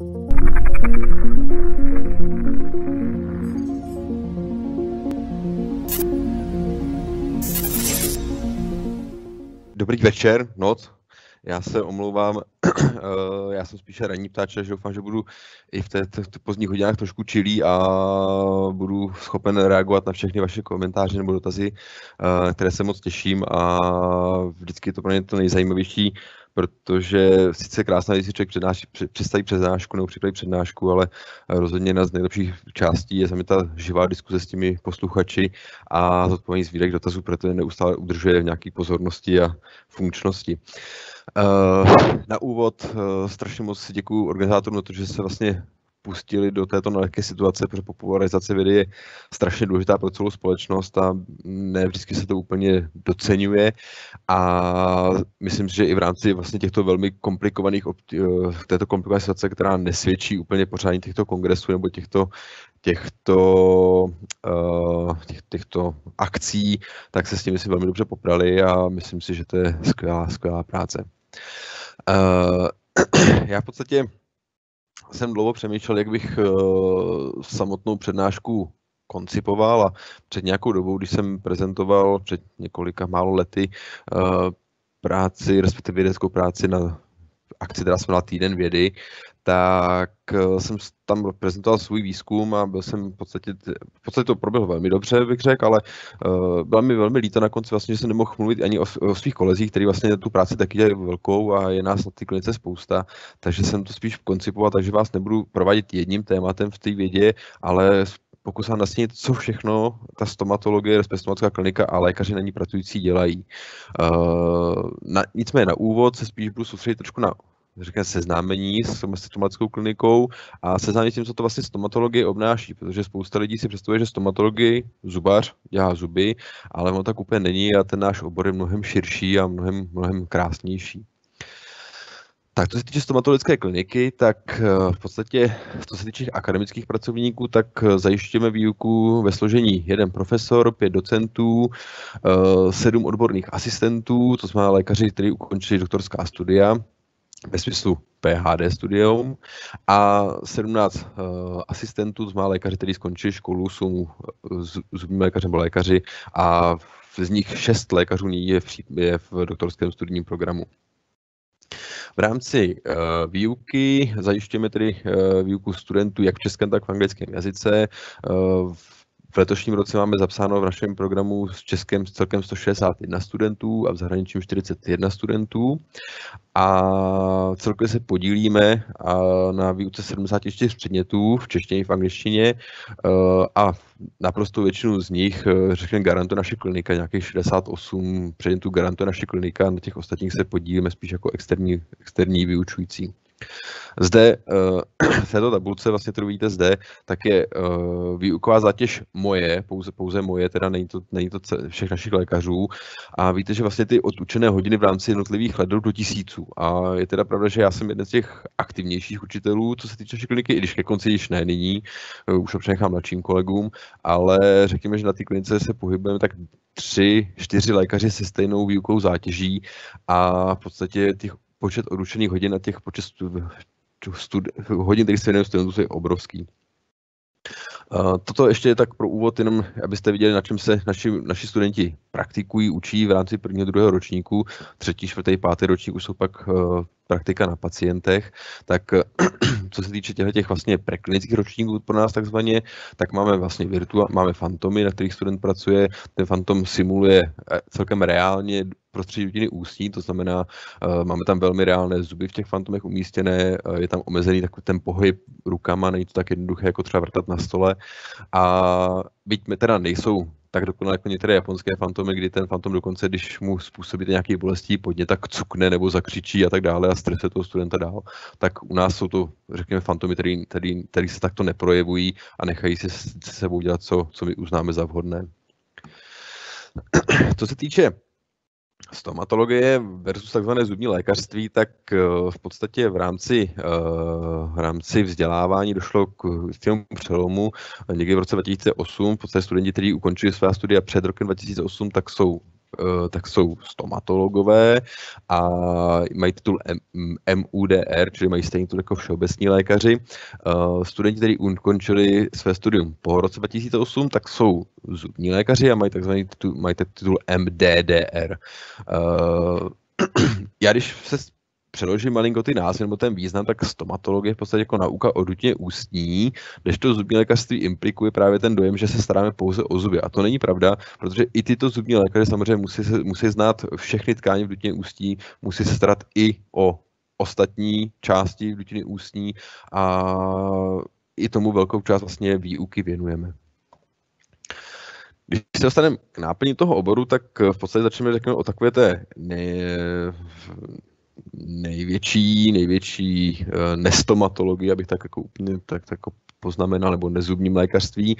Dobrý večer, noc. Já se omlouvám, eh, já jsem spíše ranní ptáč, že doufám, že budu i v těch pozdních hodinách trošku čilý a budu schopen reagovat na všechny vaše komentáře nebo dotazy, eh, které se moc těším a vždycky je to pro mě to nejzajímavější protože sice krásná člověk přednáší, představí přednášku nebo připraví přednášku, ale rozhodně jedna z nejlepších částí je sami ta živá diskuze s těmi posluchači a zodpovědní zvídek dotazů, protože neustále udržuje v nějaké pozornosti a funkčnosti. Eh, na úvod eh, strašně moc děkuji organizátorům, protože se vlastně pustili do této nelehké situace, protože popularizace vědy je strašně důležitá pro celou společnost a ne vždycky se to úplně docenuje a myslím si, že i v rámci vlastně těchto velmi komplikovaných, eh, této komplikované situace, která nesvědčí úplně pořádně těchto kongresů nebo těchto těchto, eh, těch, těchto akcí, tak se s tím si velmi dobře poprali a myslím si, že to je skvělá, skvělá práce. Eh, já v podstatě jsem dlouho přemýšlel, jak bych uh, samotnou přednášku koncipoval a před nějakou dobou, když jsem prezentoval před několika málo lety uh, práci, respektive vědeckou práci na akci, která jsme týden vědy, tak eh, jsem tam prezentoval svůj výzkum a byl jsem v podstatě, v podstatě to proběhlo velmi dobře, bych řekl, ale uh, byla mi velmi líto na konci vlastně, že jsem nemohl mluvit ani o, o svých kolezích, který vlastně tu práci taky dělají velkou a je nás na ty klinice spousta, takže jsem to spíš koncipoval, takže vás nebudu provadit jedním tématem v té vědě, ale pokusám vlastně co všechno ta stomatologie, respektive stomatická klinika a lékaři na ní pracující dělají. Uh, na, nicméně na úvod se spíš budu soustředit trošku na řekne, seznámení s stomatickou klinikou a seznámení s tím, co to vlastně stomatologie obnáší, protože spousta lidí si představuje, že stomatologie zubař dělá zuby, ale ono tak úplně není a ten náš obor je mnohem širší a mnohem, mnohem krásnější. Tak, co se týče stomatologické kliniky, tak eh, v podstatě, co se týče akademických pracovníků, tak eh, zajišťujeme výuku ve složení jeden profesor, pět docentů, eh, sedm odborných asistentů, to znamená lékaři, kteří ukončili doktorská studia, ve smyslu PHD studium a 17 uh, eh, asistentů z má lékaři, který skončili školu, jsou eh, zubní lékaři nebo lékaři a z nich 6 lékařů nyní je v, je v doktorském studijním programu. V rámci uh, výuky zajišťujeme tedy uh, výuku studentů jak v českém, tak v anglickém jazyce. Uh, v letošním roce máme zapsáno v našem programu s Českem celkem 161 studentů a v zahraničím 41 studentů. A celkově se podílíme na výuce 74 předmětů v češtině i v angličtině eh, a naprosto většinu z nich eh, řekněme, garantuje naše klinika, nějakých 68 předmětů garantuje naše klinika, na těch ostatních se podílíme spíš jako externí, externí vyučující. Zde eh, v této tabulce, vlastně kterou vidíte zde, tak je eh, výuková zátěž moje, pouze, pouze moje, teda není to, není to všech našich lékařů. A víte, že vlastně ty odučené hodiny v rámci jednotlivých let do tisíců. A je teda pravda, že já jsem jeden z těch aktivnějších učitelů, co se týče naší kliniky, i když ke konci již ne nyní, eh, už to přenechám mladším kolegům, ale řekněme, že na té klinice se pohybujeme tak tři, čtyři lékaři se stejnou výukovou zátěží a v podstatě těch počet odučených hodin a těch počet stud, stud, hodin, které se věnují studentů, je obrovský. Toto ještě je tak pro úvod, jenom abyste viděli, na čem se naši, naši studenti praktikují, učí v rámci prvního, druhého ročníku. Třetí, čtvrtý, pátý ročník už jsou pak eh, praktika na pacientech, tak eh, co se týče těch, vlastně preklinických ročníků pro nás takzvaně, tak máme vlastně virtua, máme fantomy, na kterých student pracuje, ten fantom simuluje eh, celkem reálně prostředí dutiny ústní, to znamená, eh, máme tam velmi reálné zuby v těch fantomech umístěné, je tam omezený takový ten pohyb rukama, není to tak jednoduché jako třeba vrtat na stole a byť teda nejsou tak dokonale jako některé japonské fantomy, kdy ten fantom dokonce, když mu způsobíte nějaký bolestí podně, tak cukne nebo zakřičí a tak dále a strese toho studenta dál, tak u nás jsou to, řekněme, fantomy, který, který, který se takto neprojevují a nechají si se sebou dělat, co, co my uznáme za vhodné. Co se týče stomatologie versus takzvané zubní lékařství, tak eh, v podstatě v rámci, eh, v rámci vzdělávání došlo k tomu přelomu. Někdy v roce 2008, v podstatě studenti, kteří ukončili svá studia před rokem 2008, tak jsou Eh, tak jsou stomatologové a mají titul MUDR, čili mají stejný titul jako všeobecní lékaři. Eh, studenti, kteří ukončili své studium po roce 2008, tak jsou zubní lékaři a mají takzvaný titul, mají titul MDDR. Eh, já když se přeložím malinko ty názvy nebo ten význam, tak stomatologie je v podstatě jako nauka o dutině ústní, to zubní lékařství implikuje právě ten dojem, že se staráme pouze o zuby. A to není pravda, protože i tyto zubní lékaři samozřejmě musí, musí znát všechny tkáně v dutině ústní, musí se starat i o ostatní části dutiny ústní a i tomu velkou část vlastně výuky věnujeme. Když se dostaneme k náplni toho oboru, tak v podstatě začneme řekněme o takové té ne, největší, největší eh, nestomatologie, abych tak jako úplně tak, tak jako poznamenal, nebo nezubním lékařství.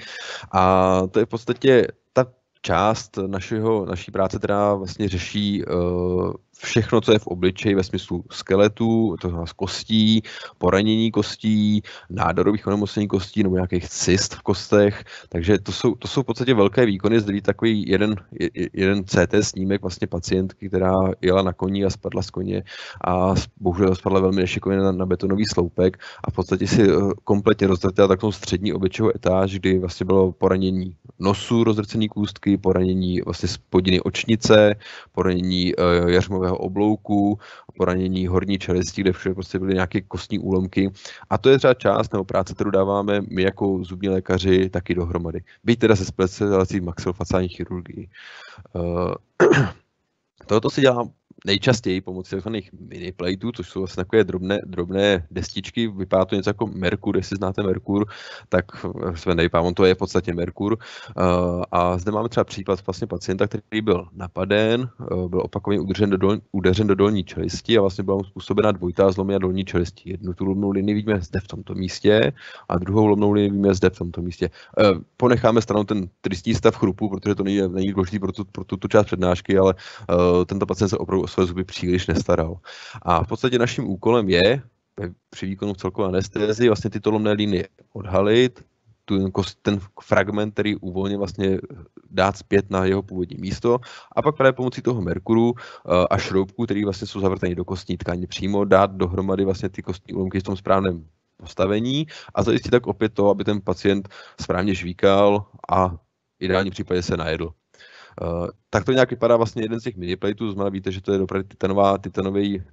A to je v podstatě ta část našeho, naší práce, která vlastně řeší uh, všechno, co je v obličeji ve smyslu skeletů, to znamená z kostí, poranění kostí, nádorových onemocnění kostí nebo nějakých cyst v kostech. Takže to jsou, to jsou v podstatě velké výkony. Zde takový jeden, jeden CT snímek vlastně pacientky, která jela na koni a spadla z koně a bohužel spadla velmi nešikovně na, na betonový sloupek a v podstatě si eh, kompletně rozdrtila takovou střední obličejovou etáž, kdy vlastně bylo poranění nosu, rozdrcení kůstky, poranění vlastně spodiny očnice, poranění eh, jařmového kostkového oblouku, poranění horní čelisti, kde všude prostě byly nějaké kostní úlomky. A to je třeba část nebo práce, kterou dáváme my jako zubní lékaři taky dohromady. Byť teda se specializací v maxilofaciální chirurgii. Uh, Toto si dělá nejčastěji pomocí tzv. plateů, což jsou vlastně takové drobné, drobné destičky, vypadá to něco jako Merkur, jestli znáte Merkur, tak eh, se Dejpá, on to je v podstatě Merkur. Eh, a zde máme třeba případ vlastně pacienta, který byl napaden, eh, byl opakovaně udržen do, dol, udeřen do dolní čelisti a vlastně byla mu způsobena dvojitá zlomina dolní čelisti. Jednu tu lomnou linii vidíme zde v tomto místě a druhou lomnou linii vidíme zde v tomto místě. Ponecháme stranou ten tristý stav chrupu, protože to není, není důležitý pro, tu, pro tuto část přednášky, ale tento pacient se opravdu své zuby příliš nestaral. A v podstatě naším úkolem je při výkonu celkové anestezii vlastně tyto lomné líny odhalit, tu, jako ten fragment, který uvolně vlastně dát zpět na jeho původní místo a pak právě pomocí toho merkuru eh, a šroubku, který vlastně jsou zavrteny do kostní tkáně přímo, dát dohromady vlastně ty kostní úlomky v tom správném postavení a zajistit tak opět to, aby ten pacient správně žvíkal a ideální případě se najedl. Eh, tak to nějak vypadá vlastně jeden z těch miniplatů, znamená víte, že to je opravdu titanová, titanový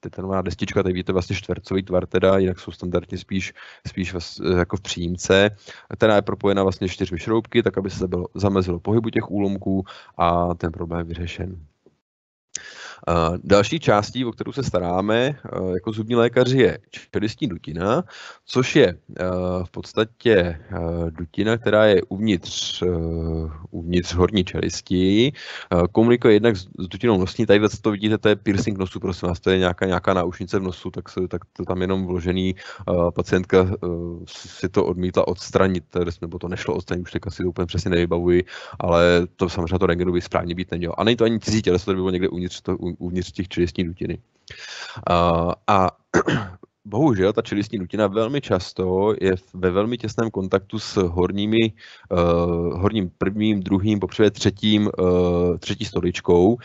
titanová destička, tady vidíte vlastně čtvercový tvar teda, jinak jsou standardně spíš, spíš eh, jako v přímce, která je propojena vlastně čtyřmi šroubky, tak aby se zamezilo pohybu těch úlomků a ten problém je vyřešen. Další částí, o kterou se staráme eh, jako zubní lékaři, je čelistní dutina, což je eh, v podstatě eh, dutina, která je uvnitř, uvnitř horní čelisti. Komunikuje jednak s dutinou nosní, tady to vidíte, to je piercing nosu, prosím vás, to je nějaká, nějaká náušnice v nosu, tak, se, tak to tam jenom vložený pacientka si to odmítla odstranit, nebo to nešlo odstranit, už tak asi to úplně přesně nevybavuji, ale to samozřejmě to rengenu by správně být nemělo. A není to ani cizí tělo, to by bylo někde uvnitř, to, uvnitř těch čelistní dutiny. A, a bohužel ta čelistní dutina velmi často je ve velmi těsném kontaktu s horními, uh, horním prvním, druhým, popřípadě třetím, uh, třetí stoličkou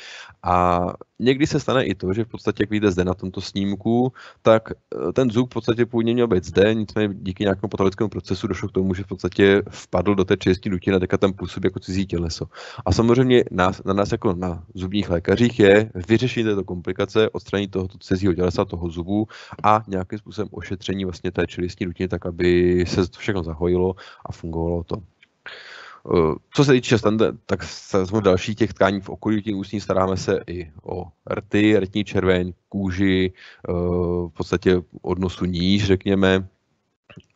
a někdy se stane i to, že v podstatě, jak vidíte zde na tomto snímku, tak eh, ten zub v podstatě původně měl být zde, nicméně díky nějakému patologickému procesu došlo k tomu, že v podstatě vpadl do té čelistní dutiny a teďka tam působí jako cizí těleso. A samozřejmě nás, na nás jako na zubních lékařích je vyřešit této komplikace, odstranit tohoto cizího tělesa, toho zubu a nějak nějakým způsobem ošetření vlastně té čelistní dutiny, tak aby se to všechno zahojilo a fungovalo to. Eh, co se týče standard, tak jsme další těch tkání v okolí těch ústní staráme se i o rty, rtní červeň, kůži, eh, v podstatě odnosu níž, řekněme,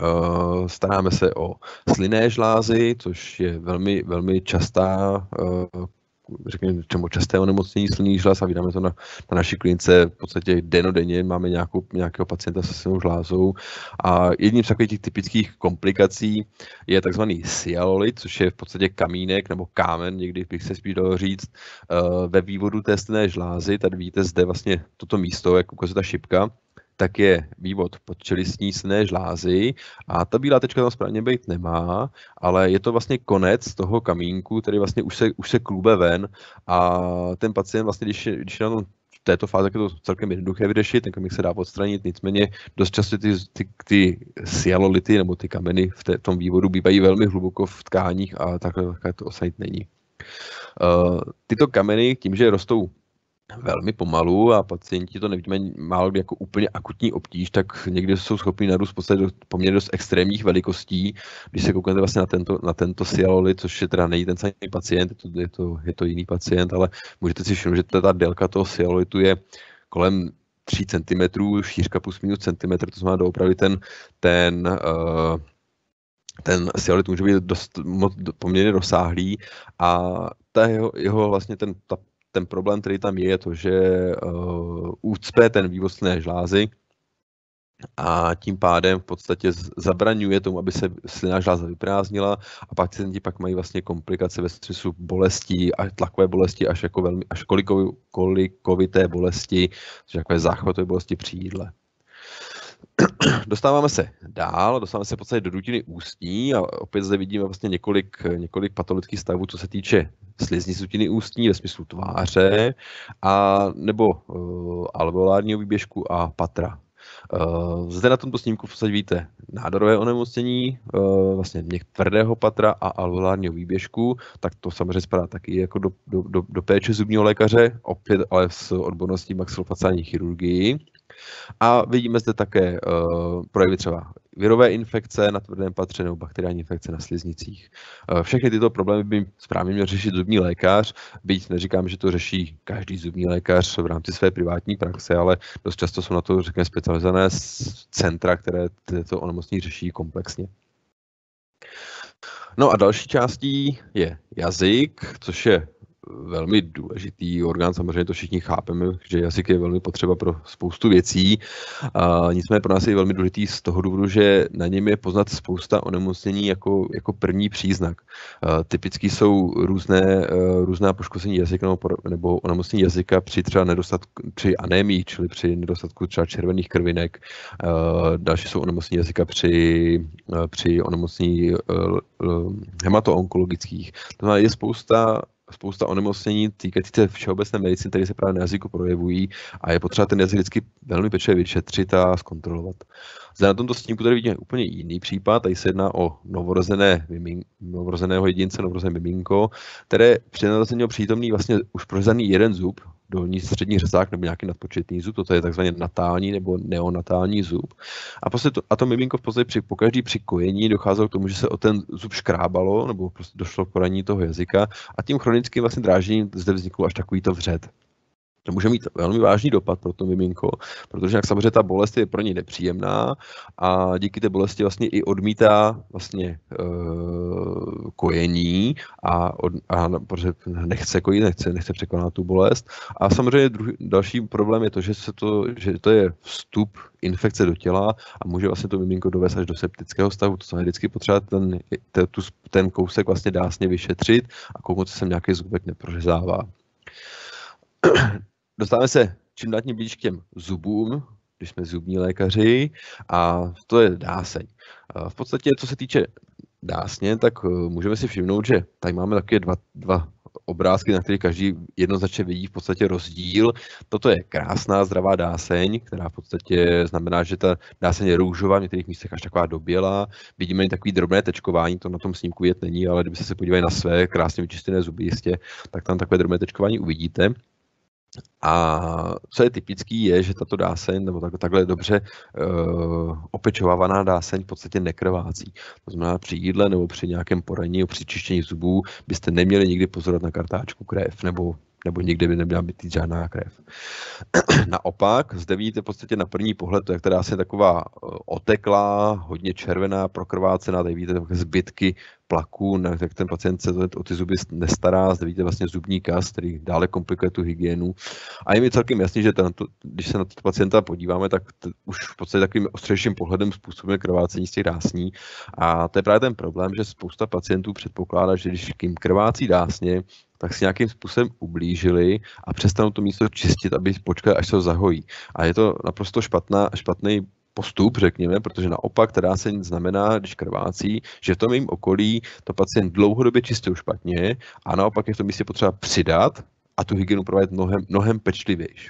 eh, staráme se o slinné žlázy, což je velmi, velmi častá řekněme, čemu časté onemocnění slunní žláz a vidíme to na, na naší klinice v podstatě denodenně. Máme nějakou, nějakého pacienta se silnou žlázou a jedním z takových těch typických komplikací je takzvaný sialolit, což je v podstatě kamínek nebo kámen, někdy bych se spíš dalo říct, eh, ve vývodu té slunné žlázy. Tady vidíte zde vlastně toto místo, jak ukazuje ta šipka tak je vývod pod čelistní žlázy a ta bílá tečka tam správně být nemá, ale je to vlastně konec toho kamínku, který vlastně už se, už se klube ven a ten pacient vlastně, když, když na tom této fáze je to celkem jednoduché vyřešit, ten kamík se dá odstranit, nicméně dost často ty, ty, ty sialolity nebo ty kameny v té, tom vývodu bývají velmi hluboko v tkáních a takhle, takhle to osadit není. Uh, tyto kameny tím, že rostou velmi pomalu a pacienti to nevidíme málo kdy jako úplně akutní obtíž, tak někdy jsou schopni narůst v podstatě do poměrně dost extrémních velikostí. Když se kouknete vlastně na tento, na tento sialoli, což je teda není ten samý pacient, je to, je to, je to jiný pacient, ale můžete si všimnout, že ta délka toho sialolitu je kolem 3 cm, šířka plus minus cm, to znamená doopravdy ten, ten uh, ten sialit může být dost, moc, poměrně rozsáhlý a ta jeho, jeho vlastně ten, ta ten problém, který tam je, je to, že uh, ten vývoz té žlázy a tím pádem v podstatě zabraňuje tomu, aby se slinná žláza vyprázdnila a pacienti pak mají vlastně komplikace ve střesu bolestí a tlakové bolesti až jako velmi, až kolikovité bolesti, což jako je záchvatové bolesti při jídle. Dostáváme se dál, dostáváme se v podstatě do dutiny ústní a opět zde vidíme vlastně několik, několik patologických stavů, co se týče slizní dutiny ústní ve smyslu tváře a nebo uh, alveolárního výběžku a patra. Uh, zde na tomto snímku v podstatě vidíte nádorové onemocnění, uh, vlastně měk tvrdého patra a alveolárního výběžku, tak to samozřejmě spadá taky jako do, do, do, do péče zubního lékaře, opět ale s odborností maxilofaciální chirurgii. A vidíme zde také uh, projevy třeba virové infekce na tvrdém patře nebo bakteriální infekce na sliznicích. Uh, všechny tyto problémy by správně měl řešit zubní lékař, byť neříkám, že to řeší každý zubní lékař v rámci své privátní praxe, ale dost často jsou na to, řekněme, specializované centra, které tyto onemocnění řeší komplexně. No a další částí je jazyk, což je velmi důležitý orgán, samozřejmě to všichni chápeme, že jazyk je velmi potřeba pro spoustu věcí, a nicméně pro nás je velmi důležitý z toho důvodu, že na něm je poznat spousta onemocnění jako, jako první příznak. A typicky jsou různé, e, různá poškození jazyka nebo, nebo onemocnění jazyka při třeba nedostatku, při anémii, čili při nedostatku třeba červených krvinek. A e, další jsou onemocnění jazyka při, e, při onemocnění hematoonkologických. To je spousta spousta onemocnění týkající se všeobecné medicíny, které se právě na jazyku projevují a je potřeba ten jazyk vždycky velmi pečlivě vyšetřit a zkontrolovat. Zde na tomto snímku tady vidíme úplně jiný případ, tady se jedná o novorozené novorozeného jedince, novorozené miminko, které při přítomný vlastně už prořezaný jeden zub, dolní střední řezák nebo nějaký nadpočetný zub, toto je takzvaný natální nebo neonatální zub. A, prostě to, a to miminko v podstatě při, pokaždý při kojení docházelo k tomu, že se o ten zub škrábalo nebo prostě došlo k poranění toho jazyka a tím chronickým vlastně drážením zde vznikl až takovýto vřet to může mít velmi vážný dopad pro to miminko, protože jak samozřejmě ta bolest je pro něj nepříjemná a díky té bolesti vlastně i odmítá vlastně e, kojení a, od, a protože nechce kojit, nechce, nechce překonat tu bolest. A samozřejmě druhý, další problém je to, že, se to, že to je vstup infekce do těla a může vlastně to miminko dovést až do septického stavu. To znamená, vždycky potřeba ten, ten, ten kousek vlastně dásně vyšetřit a kouknout, se sem nějaký zubek neprořezává dostáváme se čím dátně blíž k těm zubům, když jsme zubní lékaři, a to je dáseň. V podstatě, co se týče dásně, tak eh, můžeme si všimnout, že tady máme také dva, dva obrázky, na kterých každý jednoznačně vidí v podstatě rozdíl. Toto je krásná, zdravá dáseň, která v podstatě znamená, že ta dáseň je růžová, v některých místech až taková dobělá. Vidíme i takové drobné tečkování, to na tom snímku vidět není, ale kdybyste se podívali na své krásně vyčištěné zuby jistě, tak tam takové drobné tečkování uvidíte. A co je typický, je, že tato dáseň, nebo tak, takhle dobře uh, opečovávaná dáseň v podstatě nekrvácí. To znamená, při jídle nebo při nějakém poranění, při čištění zubů byste neměli nikdy pozorovat na kartáčku krev nebo nebo nikdy by neměla být žádná krev. Naopak, zde vidíte v podstatě na první pohled, to je která se taková eh, oteklá, hodně červená, prokrvácená, tady vidíte zbytky plaku, na jak ten pacient se o ty zuby nestará, zde vidíte vlastně zubní kas, který dále komplikuje tu hygienu. A je mi celkem jasný, že tento, když se na toho pacienta podíváme, tak t- už v podstatě takovým ostřejším pohledem způsobuje krvácení z těch dásní. A to je právě ten problém, že spousta pacientů předpokládá, že když jim krvácí dásně, tak si nějakým způsobem ublížili a přestanou to místo čistit, aby počkali, až se ho zahojí. A je to naprosto špatná, špatný postup, řekněme, protože naopak nic znamená, když krvácí, že v tom jejím okolí to pacient dlouhodobě čistil špatně a naopak je v tom místě potřeba přidat a tu hygienu provádět mnohem, mnohem pečlivější.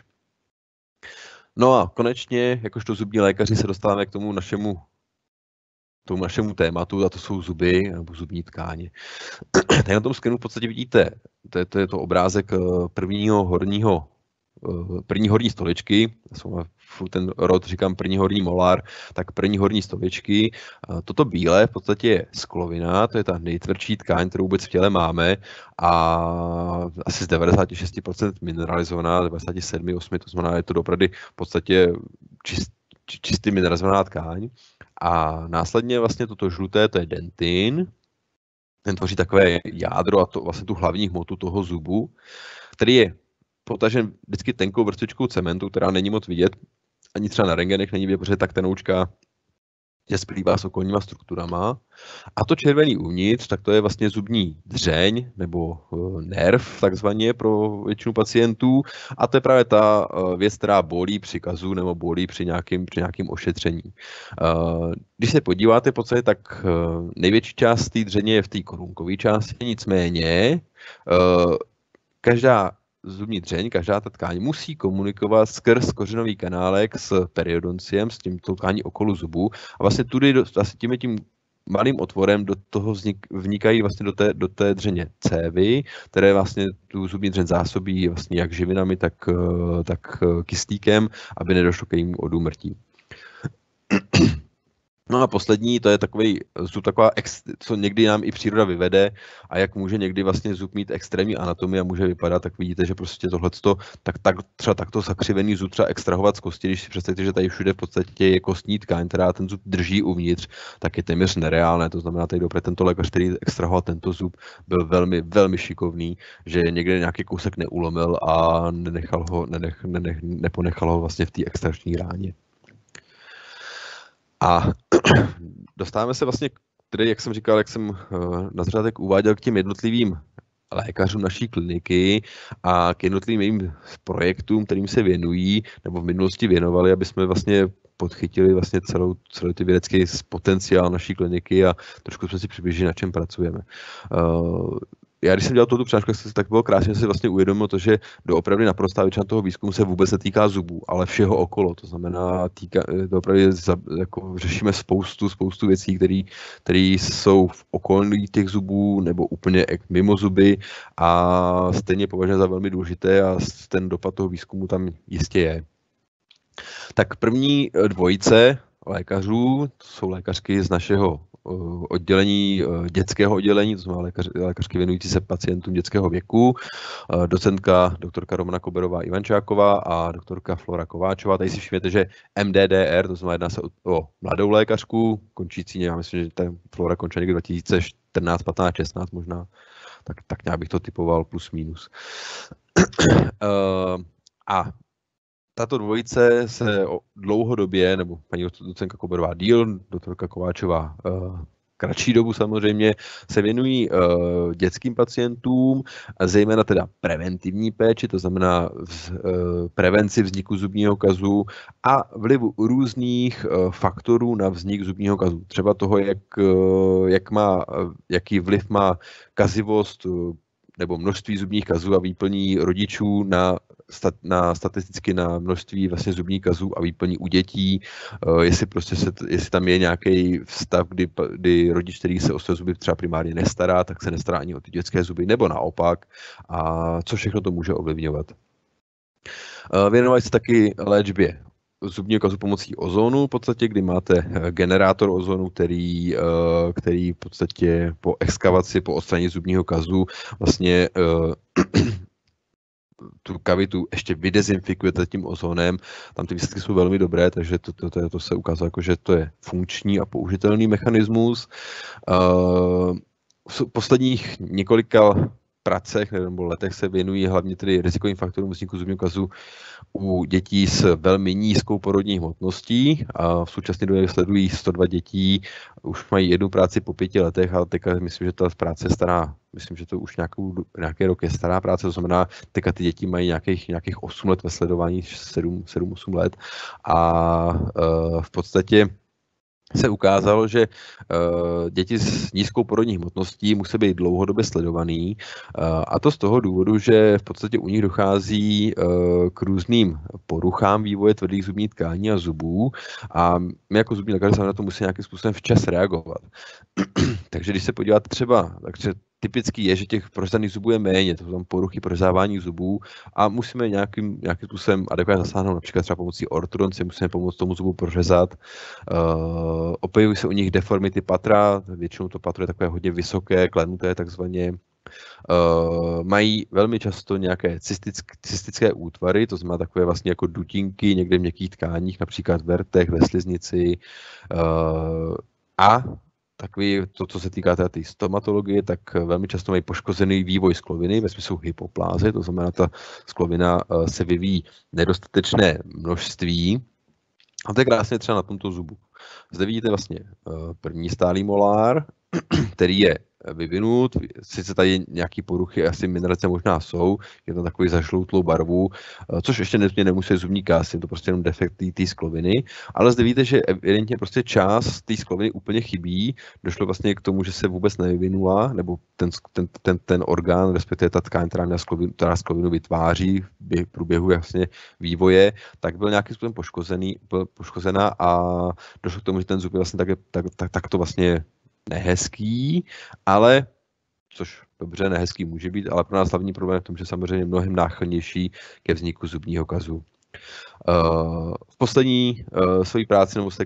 No a konečně, jakožto zubní lékaři, se dostáváme k tomu našemu tomu našemu tématu, a to jsou zuby nebo zubní tkáně. Tady na tom skenu v podstatě vidíte, to je to, je to obrázek eh, prvního horního Eh, první horní stoličky, ten rod říkám první horní molár, tak první horní stoličky. Toto bílé v podstatě je sklovina, to je ta nejtvrdší tkáň, kterou vůbec v těle máme a asi z 96% mineralizovaná, 97, 8, to znamená, je to opravdu v podstatě čist, čistý mineralizovaná tkáň. A následně vlastně toto žluté, to je dentin, ten tvoří takové jádro a to, vlastně tu hlavní hmotu toho zubu, který je potažen vždycky tenkou vrstvičkou cementu, která není moc vidět, ani třeba na rengenech není vidět, protože tak tenoučka je splývá s okolníma strukturama. A to červený uvnitř, tak to je vlastně zubní dřeň nebo eh, nerv takzvaně pro většinu pacientů. A to je právě ta eh, věc, která bolí při kazu nebo bolí při nějakým, při nějakým ošetření. Eh, když se podíváte po celé, tak největší část té dřeně je v té korunkové části, nicméně každá zubní dřeň, každá ta tkáň musí komunikovat skrz kořenový kanálek s periodonciem, s tím tkání okolo zubů a vlastně tudy, vlastně tím tím malým otvorem do toho vznik, vnikají vlastně do té, do té dřeně cévy, které vlastně tu zubní dřeň zásobí vlastně jak živinami, tak, eh, tak eh, kyslíkem, aby nedošlo k jejímu odumrtí. No a poslední, to je takový zub, taková, ex, co někdy nám i příroda vyvede a jak může někdy vlastně zub mít extrémní anatomii a může vypadat, tak vidíte, že prostě to tak, tak třeba takto zakřivený zub třeba extrahovat z kosti, když si představíte, že tady všude v podstatě je kostní jako tkáň, která ten zub drží uvnitř, tak je téměř nereálné. To znamená, tady dobře tento lékař, který extrahoval tento zub, byl velmi, velmi šikovný, že někde nějaký kousek neulomil a nenechal ho, nenech, nenech, neponechal ho vlastně v té extrační ráně. A dostáváme se vlastně, tedy, jak jsem říkal, jak jsem eh, na začátek uváděl k těm jednotlivým lékařům naší kliniky a k jednotlivým jejím projektům, kterým se věnují nebo v minulosti věnovali, aby jsme vlastně podchytili vlastně celou, celou ty vědecký potenciál naší kliniky a trošku jsme si přibližili, na čem pracujeme. Eh, já když jsem dělal tu přednášku, tak bylo krásně, že si vlastně uvědomil to, že doopravdy naprostá většina toho výzkumu se vůbec netýká zubů, ale všeho okolo. To znamená, týká, eh, doopravdy za, jako řešíme spoustu, spoustu věcí, které jsou v okolí těch zubů nebo úplně mimo zuby a stejně považuji za velmi důležité a ten dopad toho výzkumu tam jistě je. Tak první eh, dvojice, lékařů, to jsou lékařky z našeho eh, oddělení, eh, dětského oddělení, to znamená lékař, lékařky věnující se pacientům dětského věku, eh, docentka doktorka Romana Koberová Ivančáková a doktorka Flora Kováčová. Tady si všimněte, že MDDR, to znamená jedná se o, o mladou lékařku, končící, já myslím, že ta Flora končí někdy 2014, 15, 16 možná, tak, tak nějak bych to typoval plus minus. a tato dvojice se dlouhodobě, nebo paní docenka Koberová díl, doktorka Kováčová eh, kratší dobu samozřejmě, se věnují eh, dětským pacientům, a zejména teda preventivní péči, to znamená v, eh, prevenci vzniku zubního kazu a vlivu různých faktorů na vznik zubního kazu. Třeba toho, jak, jak má, jaký vliv má kazivost, nebo množství zubních kazů a výplní rodičů na stat, na, statisticky na množství vlastně zubních kazů a výplní u dětí, eh, jestli, prostě se, jestli tam je nějaký vztav, kdy, kdy rodič, který se o své zuby třeba primárně nestará, tak se nestará ani o ty dětské zuby, nebo naopak, a co všechno to může ovlivňovat. Eh, Věnovali se taky léčbě zubního kazu pomocí ozonu, v podstatě, kdy máte eh, generátor ozonu, který, který v podstatě po exkavaci, po odstranění zubního kazu vlastně tu kavitu ještě vydezinfikujete tím ozonem, tam ty výsledky jsou velmi dobré, takže to, to, to, to se ukázalo, jako, že to je funkční a použitelný mechanismus. Uh, v posledních několika pracech nebo letech se věnují hlavně tedy rizikovým faktorům vzniku zubního kazu u dětí s velmi nízkou porodní hmotností. A v současné době sledují 102 dětí, už mají jednu práci po pěti letech, ale teďka myslím, že ta práce je stará myslím, že to už nějakou, nějaké roky je stará práce, to znamená, teďka ty děti mají nějakých, nějakých 8 let ve sledování, 7-8 let a eh, v podstatě se ukázalo, že eh, děti s nízkou porodní hmotností musí být dlouhodobě sledovaný eh, a to z toho důvodu, že v podstatě u nich dochází k různým poruchám vývoje tvrdých zubní tkání a zubů a my jako zubní lékaři na to musí nějakým způsobem včas reagovat. Takže když se podíváte třeba, takže typický je, že těch prořezaných zubů je méně, to jsou tam poruchy prořezávání zubů a musíme nějakým, nějakým způsobem adekvátně zasáhnout, například třeba pomocí ortodonce, musíme pomoct tomu zubu prořezat. Uh, eh, Opejují se u nich deformity patra, většinou to patro je takové hodně vysoké, klenuté, takzvaně, Uh, mají velmi často nějaké cystick, cystické útvary, to znamená takové vlastně jako dutinky někde v měkkých tkáních, například v vertech, ve sliznici. Uh, a takový, to, co se týká té stomatologie, tak velmi často mají poškozený vývoj skloviny ve smyslu hypoplázy, to znamená, ta sklovina eh, se vyvíjí nedostatečné množství. A to je krásně třeba na tomto zubu. Zde vidíte vlastně eh, první stálý molár který je vyvinut. Sice tady nějaké poruchy, asi minerace možná jsou, je to takový zašloutlou barvu, eh, což ještě nezmě nemusí zubní kás, je to prostě jenom defekt té skloviny, ale zde víte, že evidentně prostě část té skloviny úplně chybí, došlo vlastně k tomu, že se vůbec nevyvinula, nebo ten, ten, ten, ten orgán, respektive ta tkáň, která, měla sklovinu, která sklovinu vytváří v průběhu jasně vývoje, tak byl nějakým způsobem poškozený, byl poškozená a došlo k tomu, že ten zub je vlastně tak, tak, tak, tak to vlastně nehezký, ale což dobře, nehezký může být, ale pro nás hlavní problém je v tom, že samozřejmě mnohem náchylnější ke vzniku zubního kazu. Eh, v poslední eh, své práci nebo se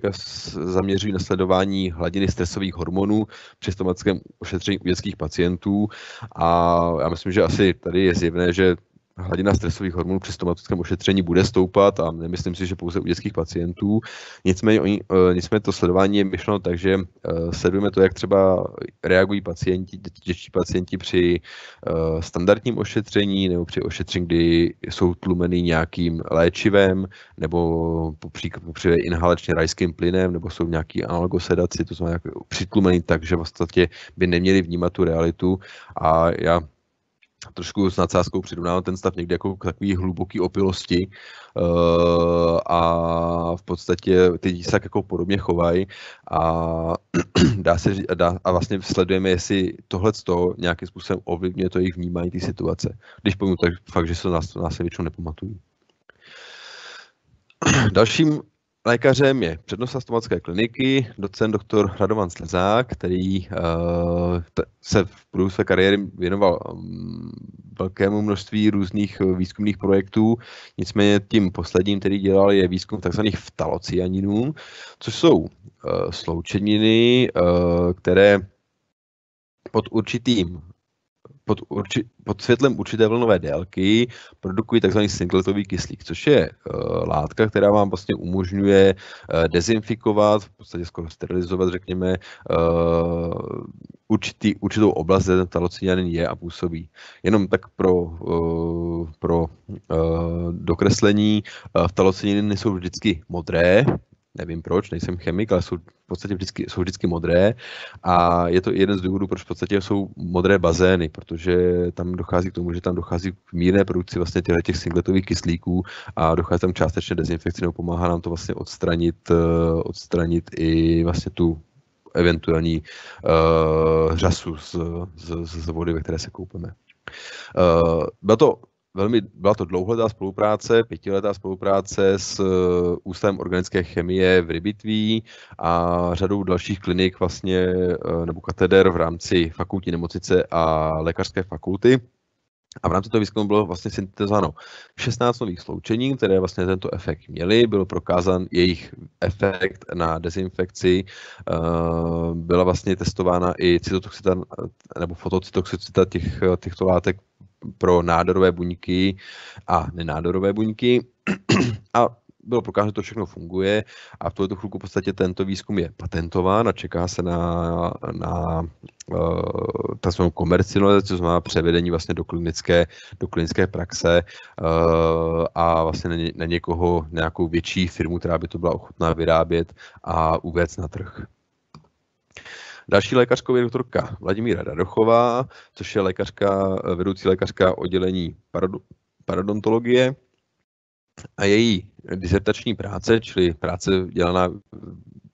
zaměřují na sledování hladiny stresových hormonů při stomatickém ošetření u dětských pacientů a já myslím, že asi tady je zjevné, že hladina stresových hormonů při stomatickém ošetření bude stoupat a nemyslím si, že pouze u dětských pacientů. Nicméně, oni, eh, nicméně to sledování je myšleno tak, že eh, sledujeme to, jak třeba reagují pacienti, dětští pacienti při eh, standardním ošetření nebo při ošetření, kdy jsou tlumeny nějakým léčivem nebo popřípadě inhalačně rajským plynem nebo jsou nějaký analogosedaci, to znamená přitlumený tak, že vlastně by neměli vnímat tu realitu a já trošku s nadsázkou přirovnávám ten stav někde jako k takový hluboký opilosti eh, a v podstatě ty se tak jako podobně chovají a dá se dá, a vlastně sledujeme, jestli tohle to nějakým způsobem ovlivňuje to jejich vnímání té situace. Když pomůžu, tak fakt, že se nás, nás se většinou nepamatují. Dalším Lékařem je přednost stomatické kliniky, docent doktor Radovan Slezák, který uh, se v průběhu své kariéry věnoval um, velkému množství různých eh, výzkumných projektů. Nicméně tím posledním, který dělal, je výzkum tzv. vtalocianinů, což jsou uh, sloučeniny, uh, které pod určitým pod, urči, pod světlem určité vlnové délky produkují tzv. singletový kyslík, což je uh, látka, která vám vlastně umožňuje uh, dezinfikovat, v podstatě skoro sterilizovat, řekněme, uh, určitý, určitou oblast, kde ten talocinianin je a působí. Jenom tak pro, uh, pro uh, dokreslení, uh, talociniany nejsou vždycky modré, nevím proč, nejsem chemik, ale jsou v podstatě vždycky, jsou vždycky modré a je to jeden z důvodů, proč v podstatě jsou modré bazény, protože tam dochází k tomu, že tam dochází k mírné produkci vlastně těchto těch singletových kyslíků a dochází tam částečně dezinfekci, nebo pomáhá nám to vlastně odstranit, eh, odstranit i vlastně tu eventuální uh, řasu z, z, z vody, ve které se koupeme. Uh, eh, byla to velmi, byla to dlouholetá spolupráce, pětiletá spolupráce s eh, Ústavem organické chemie v Rybitví a řadou dalších klinik vlastně, eh, nebo kateder v rámci fakulty nemocnice a lékařské fakulty. A v rámci toho výzkumu bylo vlastně syntetizováno 16 nových sloučení, které vlastně tento efekt měly. Byl prokázán jejich efekt na dezinfekci. Eh, byla vlastně testována i cytotoxicita nebo fotocytoxicita těch, těchto látek pro nádorové buňky a nenádorové buňky. A bylo prokázáno, že to všechno funguje a v tuto chvilku v podstatě tento výzkum je patentován a čeká se na, na uh, eh, takzvanou komercionalizaci, to znamená převedení vlastně do klinické, do klinické praxe uh, a vlastně na, ně, na někoho, nějakou větší firmu, která by to byla ochotná vyrábět a uvést na trh. Další lékařkou je doktorka Vladimíra Radochová, což je lékařka, vedoucí lékařka oddělení parodontologie. A její disertační práce, čili práce dělaná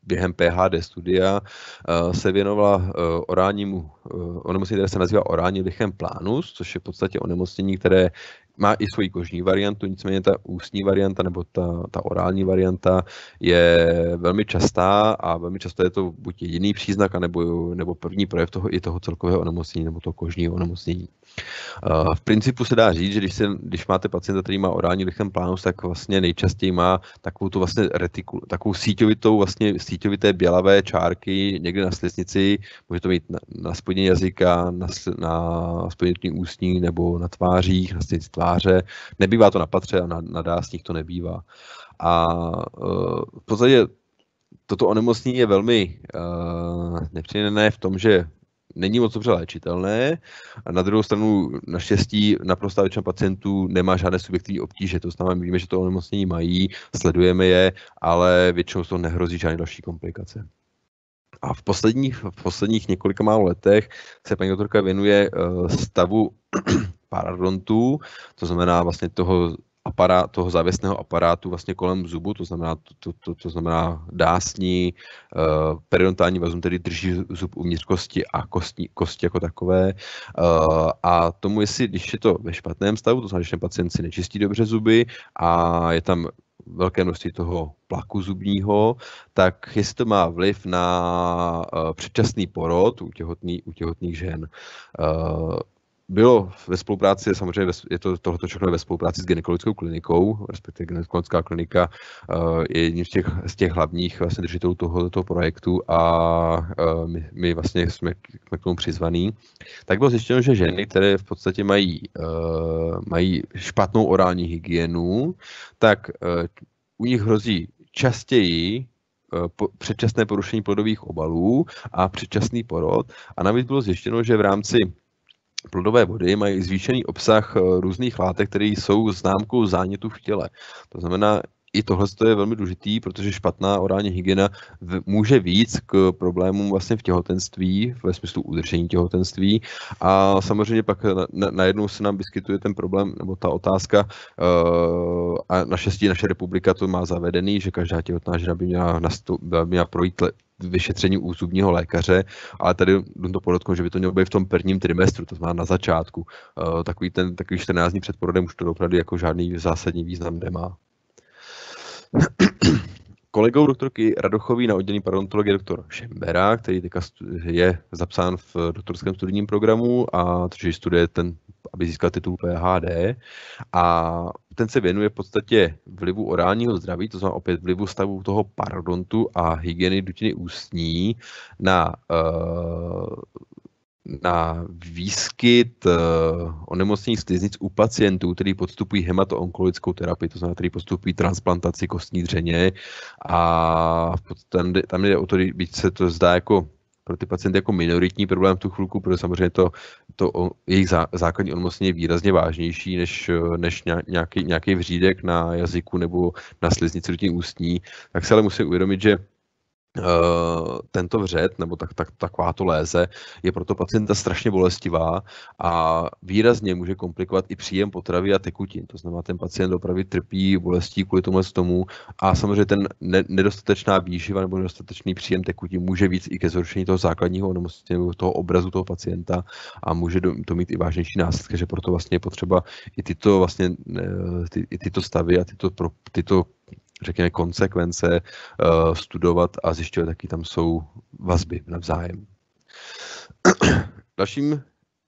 během PHD studia eh, se věnovala eh, orálnímu eh, onemocnění, které se nazývá orální lichem plánus, což je v podstatě onemocnění, které má i svoji kožní variantu, nicméně ta ústní varianta nebo ta, ta orální varianta je velmi častá a velmi často je to buď jediný příznak, anebo, nebo první projev toho i toho celkového onemocnění nebo toho kožního onemocnění. Eh, v principu se dá říct, že když, se, když máte pacienta, který má orální lichem plánus, tak vlastně nejčastěji má takovou tu vlastně retikul, takovou síťovitou, vlastně síťovité bělavé čárky někde na sliznici, může to být na, na spodní jazyka, na, na spodní ústní nebo na tvářích, na sliznici tváře. Nebývá to na patře a na, na dásních to nebývá. A uh, v podstatě toto onemocnění je velmi uh, eh, nepříjemné v tom, že není moc dobře léčitelné a na druhou stranu naštěstí naprostá většina pacientů nemá žádné subjektivní obtíže, to znamená, víme, že to onemocnění mají, sledujeme je, ale většinou to nehrozí žádné další komplikace. A v posledních, v posledních několika málo letech se paní doktorka věnuje eh, stavu parodontů, to znamená vlastně toho aparát, toho závěsného aparátu vlastně kolem zubu, to znamená, to, to, to znamená dásní, uh, eh, periodontální vazum tedy drží zub uvnitř kosti a kostní kosti jako takové. Uh, a tomu, jestli, když je to ve špatném stavu, to znamená, že pacient si nečistí dobře zuby a je tam velké množství toho plaku zubního, tak jestli to má vliv na uh, předčasný porod u, těhotný, u těhotných žen. Uh, bylo ve spolupráci, samozřejmě je to tohoto všechno ve spolupráci s gynekologickou klinikou, respektive gynekologická klinika je eh, jedním z těch, z těch hlavních vlastně držitelů tohoto projektu a eh, my, my vlastně jsme, jsme k tomu přizvaný. Tak bylo zjištěno, že ženy, které v podstatě mají, eh, mají špatnou orální hygienu, tak u nich hrozí častěji předčasné porušení plodových obalů a předčasný porod. A navíc bylo zjištěno, že v rámci Plodové vody mají zvýšený obsah eh, různých látek, které jsou známkou zánětu v těle. To znamená, i tohle je velmi důležitý, protože špatná orální hygiena může víc k problémům vlastně v těhotenství, ve smyslu udržení těhotenství. A samozřejmě pak najednou na, se nám vyskytuje ten problém, nebo ta otázka, uh, a naštěstí naše republika to má zavedený, že každá těhotná žena by měla, nastup, by měla projít vyšetření u zubního lékaře, ale tady to podotknu, že by to mělo být v tom prvním trimestru, to znamená na začátku. Eh, takový ten takový 14 dní před porodem už to opravdu jako žádný zásadní význam nemá kolegou doktorky Radochový na oddělení parodontologie doktor Šembera, který teďka je zapsán v doktorském studijním programu a takže studuje ten, aby získal titul PHD. A ten se věnuje v podstatě vlivu orálního zdraví, to znamená opět vlivu stavu toho parodontu a hygieny dutiny ústní na uh, na výskyt uh, onemocnění sliznic u pacientů, který podstupují hematoonkologickou terapii, to znamená, který podstupují transplantaci kostní dřeně a tam, tam jde o to, byť se to zdá jako pro ty pacienty jako minoritní problém v tu chvilku, protože samozřejmě to, to o, jejich zá, základní onemocnění je výrazně vážnější než, eh, než nějaký, nějaký vřídek na jazyku nebo na sliznici ústní, tak se ale musí uvědomit, že Eh, tento vřet, nebo tak, tak, taková to léze, je proto pacienta strašně bolestivá a výrazně může komplikovat i příjem potravy a tekutin. To znamená, ten pacient opravdu trpí bolestí kvůli tomu tomu a samozřejmě ten nedostatečná výživa nebo nedostatečný příjem tekutin může víc i ke zhoršení toho základního onemocnění nebo toho obrazu toho pacienta a může to mít i vážnější následky, že proto vlastně je potřeba i tyto, vlastně, eh, ty, i tyto stavy a tyto, pro, tyto řekněme, konsekvence uh, studovat a zjišťovat, jaký tam jsou vazby navzájem. Dalším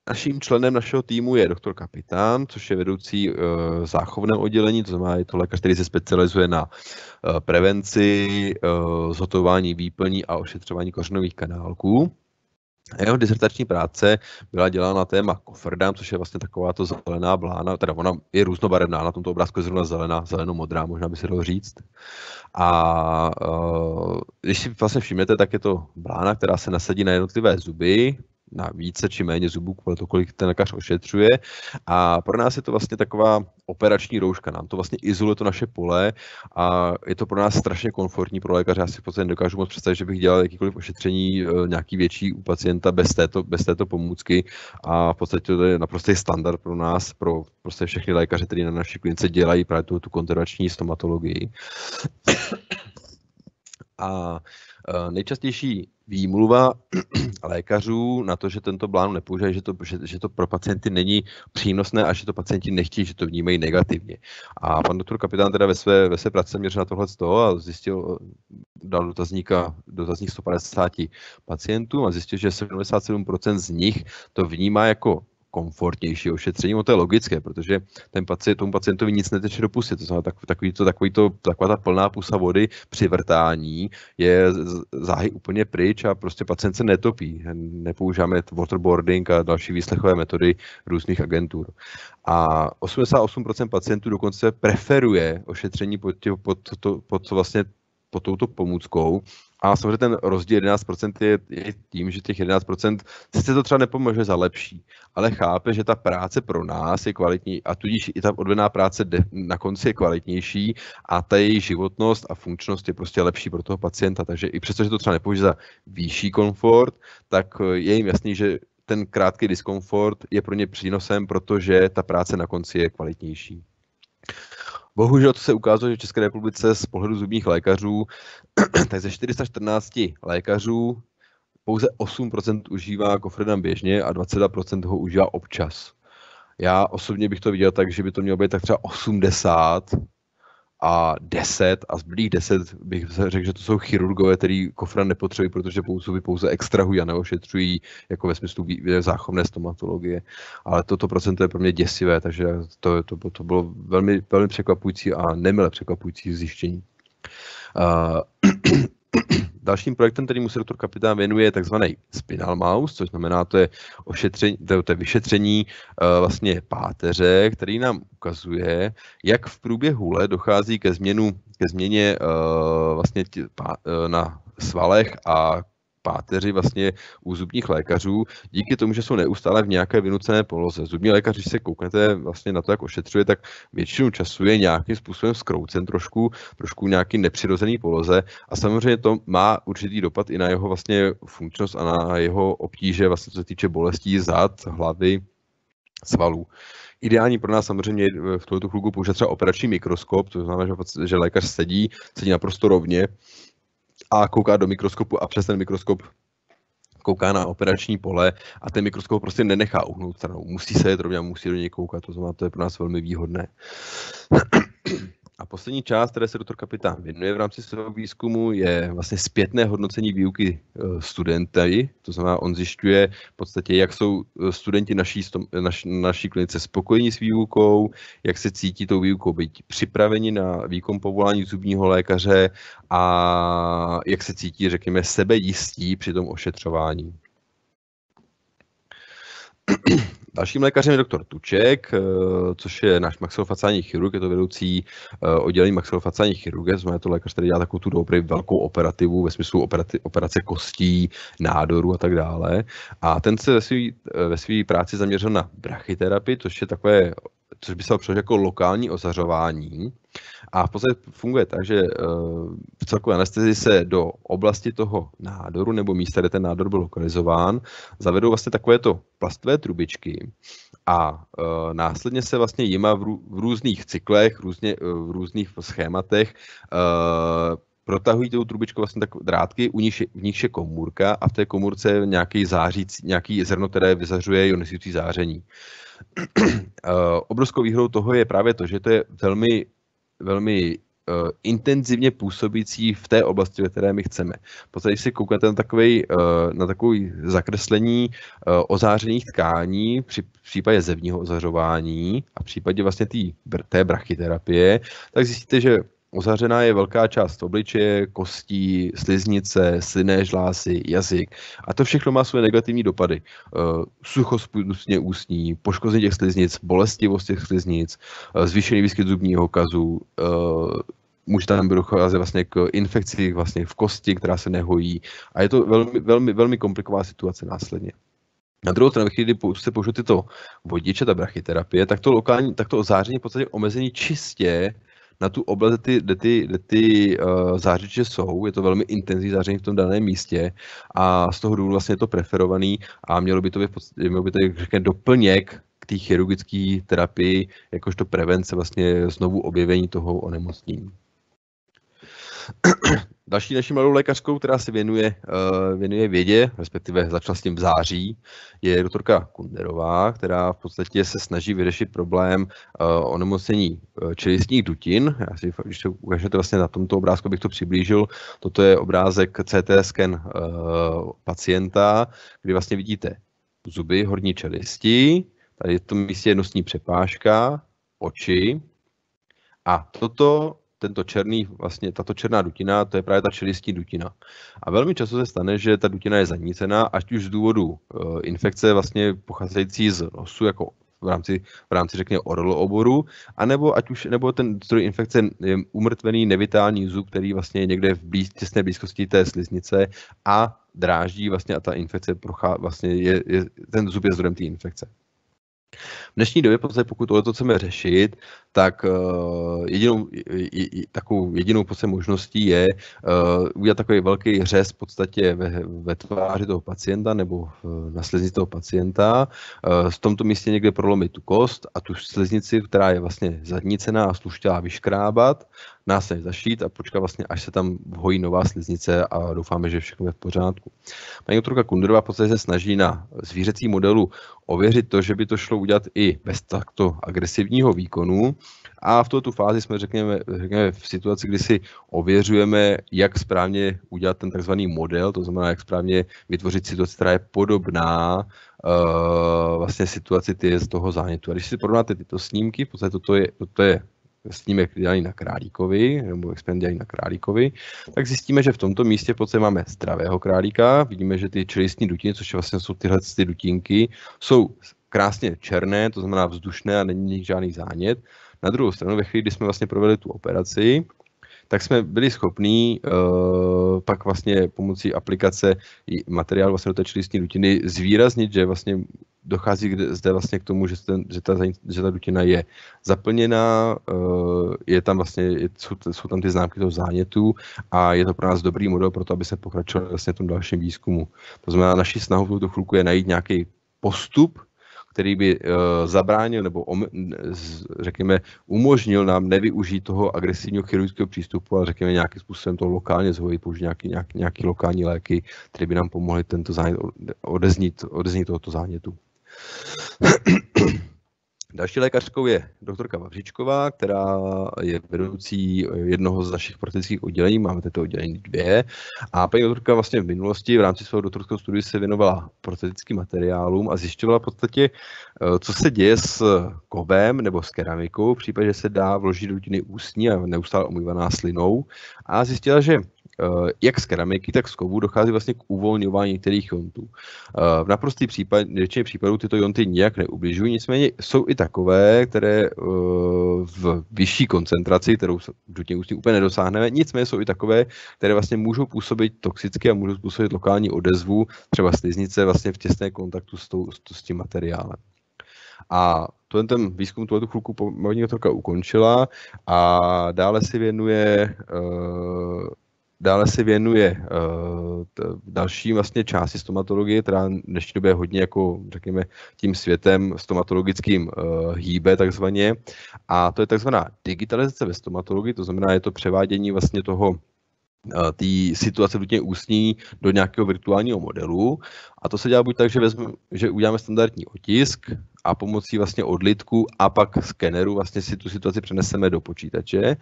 Naším členem našeho týmu je doktor Kapitán, což je vedoucí uh, eh, záchovného oddělení, to znamená, je to lékař, který se specializuje na uh, prevenci, uh, zhotování výplní a ošetřování kořenových kanálků. Jeho disertační práce byla dělána na téma kofrdám, což je vlastně taková to zelená blána, teda ona je různobarevná, na tomto obrázku je zrovna zelená, modrá možná by se dalo říct. A eh, když si vlastně všimnete, tak je to blána, která se nasadí na jednotlivé zuby, na více či méně zubů, kvůli to, kolik ten lékař ošetřuje. A pro nás je to vlastně taková operační rouška, nám to vlastně izoluje to naše pole a je to pro nás strašně komfortní pro lékaře. Já si v podstatě nedokážu moc představit, že bych dělal jakýkoliv ošetření eh, nějaký větší u pacienta bez této, bez této pomůcky a v podstatě to je naprostý standard pro nás, pro prostě všechny lékaře, kteří na naší klinice dělají právě tu, tu konzervační stomatologii. A Eh, nejčastější výmluva lékařů na to, že tento blán nepoužívají, že to, že, že to pro pacienty není přínosné a že to pacienti nechtějí, že to vnímají negativně. A pan doktor kapitán teda ve své, ve své práci měřil na tohle z toho a zjistil, eh, dal dotazníka, dotazník 150 pacientů a zjistil, že 77% z nich to vnímá jako komfortnější ošetření. No to je logické, protože ten pacient, tomu pacientovi nic neteče do pusy. To znamená, tak, takový to, takový to, taková ta plná pusa vody při vrtání je záhy úplně pryč a prostě pacient se netopí. Nepoužíváme waterboarding a další výslechové metody různých agentur. A 88% pacientů dokonce preferuje ošetření pod, tě, pod, to, pod vlastně pod touto pomůckou a samozřejmě ten rozdíl 11% je, je tím, že těch 11% sice to třeba nepomůže za lepší, ale chápe, že ta práce pro nás je kvalitní a tudíž i ta odvená práce de, na konci je kvalitnější a ta její životnost a funkčnost je prostě lepší pro toho pacienta. Takže i přesto, že to třeba nepomůže za vyšší komfort, tak eh, je jim jasný, že ten krátký diskomfort je pro ně přínosem, protože ta práce na konci je kvalitnější. Bohužel to se ukázalo, že v České republice z pohledu zubních lékařů, tak ze 414 lékařů pouze 8% užívá kofredam běžně a 22% ho užívá občas. Já osobně bych to viděl tak, že by to mělo být tak třeba 80, a 10 a zbylých 10 bych řekl, že to jsou chirurgové, který kofra nepotřebují, protože působí pouze extrahují a neošetřují jako ve smyslu záchovné stomatologie. Ale toto procento je pro mě děsivé, takže to, to, to bylo velmi, velmi překvapující a nemile překvapující zjištění. Uh, Dalším projektem, mu se doktor Kapitán věnuje, je tzv. spinal mouse, což znamená, to je, ošetření, to je vyšetření uh, vlastně páteře, který nám ukazuje, jak v průběhu let dochází ke, změnu, ke změně uh, vlastně tě, pá, uh, na svalech a páteři vlastně u zubních lékařů, díky tomu, že jsou neustále v nějaké vynucené poloze. Zubní lékař, když se kouknete vlastně na to, jak ošetřuje, tak většinu času je nějakým způsobem zkroucen trošku, trošku nějaký nepřirozený poloze a samozřejmě to má určitý dopad i na jeho vlastně funkčnost a na jeho obtíže, vlastně co se týče bolestí zad, hlavy, svalů. Ideální pro nás samozřejmě eh, v tuto chvilku použít třeba operační mikroskop, to znamená, že, že lékař sedí, sedí naprosto rovně, a kouká do mikroskopu a přes ten mikroskop kouká na operační pole a ten mikroskop prostě nenechá uhnout stranou. Musí se jet rovně, musí do něj koukat, to znamená, to je pro nás velmi výhodné. A poslední část, které se doktor Kapitán věnuje v rámci svého výzkumu, je vlastně zpětné hodnocení výuky e, studenty. To znamená, on zjišťuje v podstatě, jak jsou e, studenti naší, e, naš, naší klinice spokojeni s výukou, jak se cítí tou výukou být připraveni na výkon povolání zubního lékaře a jak se cítí, řekněme, sebejistí při tom ošetřování Dalším lékařem je doktor Tuček, eh, což je náš maxilofaciální chirurg, je to vedoucí eh, oddělení maxilofaciální chirurgie, znamená to lékař, který dělá takovou tu dobrý velkou operativu ve smyslu operace kostí, nádoru a tak dále. A ten se ve své eh, práci zaměřil na brachyterapii, což je takové což by se dalo jako lokální ozařování. A v podstatě funguje tak, že eh, v celkové anestezii se do oblasti toho nádoru nebo místa, kde ten nádor byl lokalizován, zavedou vlastně takovéto plastové trubičky a eh, následně se vlastně jima v, různých cyklech, různě, eh, v různých schématech protahují tou trubičkou vlastně takové drátky, u níž, v nich je komůrka a v té komůrce je nějaký, zářic, nějaký zrno, které vyzařuje ionizující záření. Eh, obrovskou výhrou toho je právě to, že to je velmi, velmi eh, intenzivně působící v té oblasti, ve které my chceme. V podstatě, když si kouknete na, takové eh, na takový zakreslení ozářených tkání při případě zevního ozařování a v případě vlastně té brachyterapie, tak zjistíte, že Ozařená je velká část obličeje, kostí, sliznice, slinné žlásy, jazyk. A to všechno má své negativní dopady. Eh, Sucho ústní, poškození těch sliznic, bolestivost těch sliznic, eh, zvýšený výskyt zubního kazu, eh, může tam docházet vlastně k infekci vlastně v kosti, která se nehojí. A je to velmi, velmi, velmi komplikovaná situace následně. Na druhou stranu, když se použijou tyto vodiče, ta brachyterapie, tak to lokální, tak to záření je v podstatě omezení čistě na tu oblast, kde ty, kde ty, kde ty uh, zářiče jsou. Je to velmi intenzivní záření v tom daném místě a z toho důvodu vlastně je to preferovaný a mělo by to být, mělo by to být řekne, doplněk k té chirurgické terapii, jakožto prevence vlastně znovu objevení toho onemocnění. Další naší mladou lékařkou, která se věnuje, eh, věnuje vědě, respektive začala s tím v září, je doktorka Kunderová, která v podstatě se snaží vyřešit problém eh, onemocnění eh, čelistních dutin. Já si, když to ukážete vlastně na tomto obrázku, bych to přiblížil. Toto je obrázek CT scan pacienta, kdy vlastně vidíte zuby horní čelisti, tady je to místě nosní přepážka, oči, a toto tento černý, vlastně tato černá dutina, to je právě ta čelistní dutina. A velmi často se stane, že ta dutina je zanícená, až už z důvodu e, infekce vlastně pocházející z nosu, jako v rámci, v rámci řekněme orlo oboru, anebo ať už, nebo ten zdroj infekce je umrtvený nevitální zub, který vlastně je někde v blíz, těsné blízkosti té sliznice a dráždí vlastně a ta infekce prochá, vlastně je, je, ten zub je zdrojem té infekce. V dnešní době, pokud tohle chceme řešit, tak uh, jedinou, takovou jedinou prostě možností je uh, udělat takový velký řez v podstatě ve, ve tváři toho pacienta nebo uh, na sleznici toho pacienta, uh, v tomto místě někde prolomit tu kost a tu sliznici, která je vlastně zadnicená a sluštělá, vyškrábat nás se zašít a počkat vlastně, až se tam hojí nová sliznice a doufáme, že všechno je v pořádku. Paní doktorka Kundrová podstatě se snaží na zvířecí modelu ověřit to, že by to šlo udělat i bez takto agresivního výkonu. A v tuto fázi jsme, řekněme, řekněme, v situaci, kdy si ověřujeme, jak správně udělat ten takzvaný model, to znamená, jak správně vytvořit situaci, která je podobná uh, vlastně situaci ty z toho zánětu. A když si porovnáte tyto snímky, v podstatě toto je, toto je snímek dělaný na Králíkovi, nebo experiment dělaný na Králíkovi, tak zjistíme, že v tomto místě v podstatě máme zdravého králíka, vidíme, že ty čelistní dutiny, což vlastně jsou tyhle ty dutinky, jsou krásně černé, to znamená vzdušné a není žádný zánět. Na druhou stranu, ve chvíli, kdy jsme vlastně provedli tu operaci, tak jsme byli schopní uh, pak vlastně pomocí aplikace materiál vlastně do té čelistní dutiny zvýraznit, že vlastně dochází kde, zde vlastně k tomu, že, ten, že, ta, že ta dutina je zaplněná, uh, je tam vlastně, je, jsou, jsou tam ty známky toho zánětu a je to pro nás dobrý model pro to, aby se pokračovalo vlastně v tom dalším výzkumu. To znamená, naší snahou v tuto chvilku je najít nějaký postup, který by eh, zabránil nebo, řekněme, umožnil nám nevyužít toho agresivního chirurgického přístupu a řekněme nějakým způsobem to lokálně zhojit, použít nějaký, nějaký, nějaký lokální léky, které by nám pomohly tento zánět odeznít, odeznít tohoto zánětu. Další lékařkou je doktorka Vavřičková, která je vedoucí jednoho z našich praktických oddělení, máme tyto oddělení dvě. A paní doktorka vlastně v minulosti v rámci svého doktorského studia se věnovala protetickým materiálům a zjišťovala v podstatě, eh, co se děje s kovem nebo s keramikou, v případě, že se dá vložit do ústní a neustále omývaná slinou. A zjistila, že Eh, jak z keramiky, tak z kovu dochází vlastně k uvolňování některých jontů. Eh, v naprostý případ, většině případů tyto jonty nijak neubližují, nicméně jsou i takové, které eh, v vyšší koncentraci, kterou dutně ústí úplně nedosáhneme, nicméně jsou i takové, které vlastně můžou působit toxicky a můžou způsobit lokální odezvu, třeba sliznice vlastně v těsné kontaktu s, tou, s tím materiálem. A ten, ten výzkum tuhle tu chvilku paní ukončila a dále si věnuje Dále se věnuje uh, další vlastně části stomatologie, která v dnešní době hodně jako, řekněme, tím světem stomatologickým uh, hýbe takzvaně. A to je takzvaná digitalizace ve stomatologii, to znamená, je to převádění vlastně toho eh, ty situace nutně ústní do nějakého virtuálního modelu. A to se dělá buď tak, že, vezmu, že uděláme standardní otisk, a pomocí vlastně odlitku a pak skeneru vlastně si tu situaci přeneseme do počítače.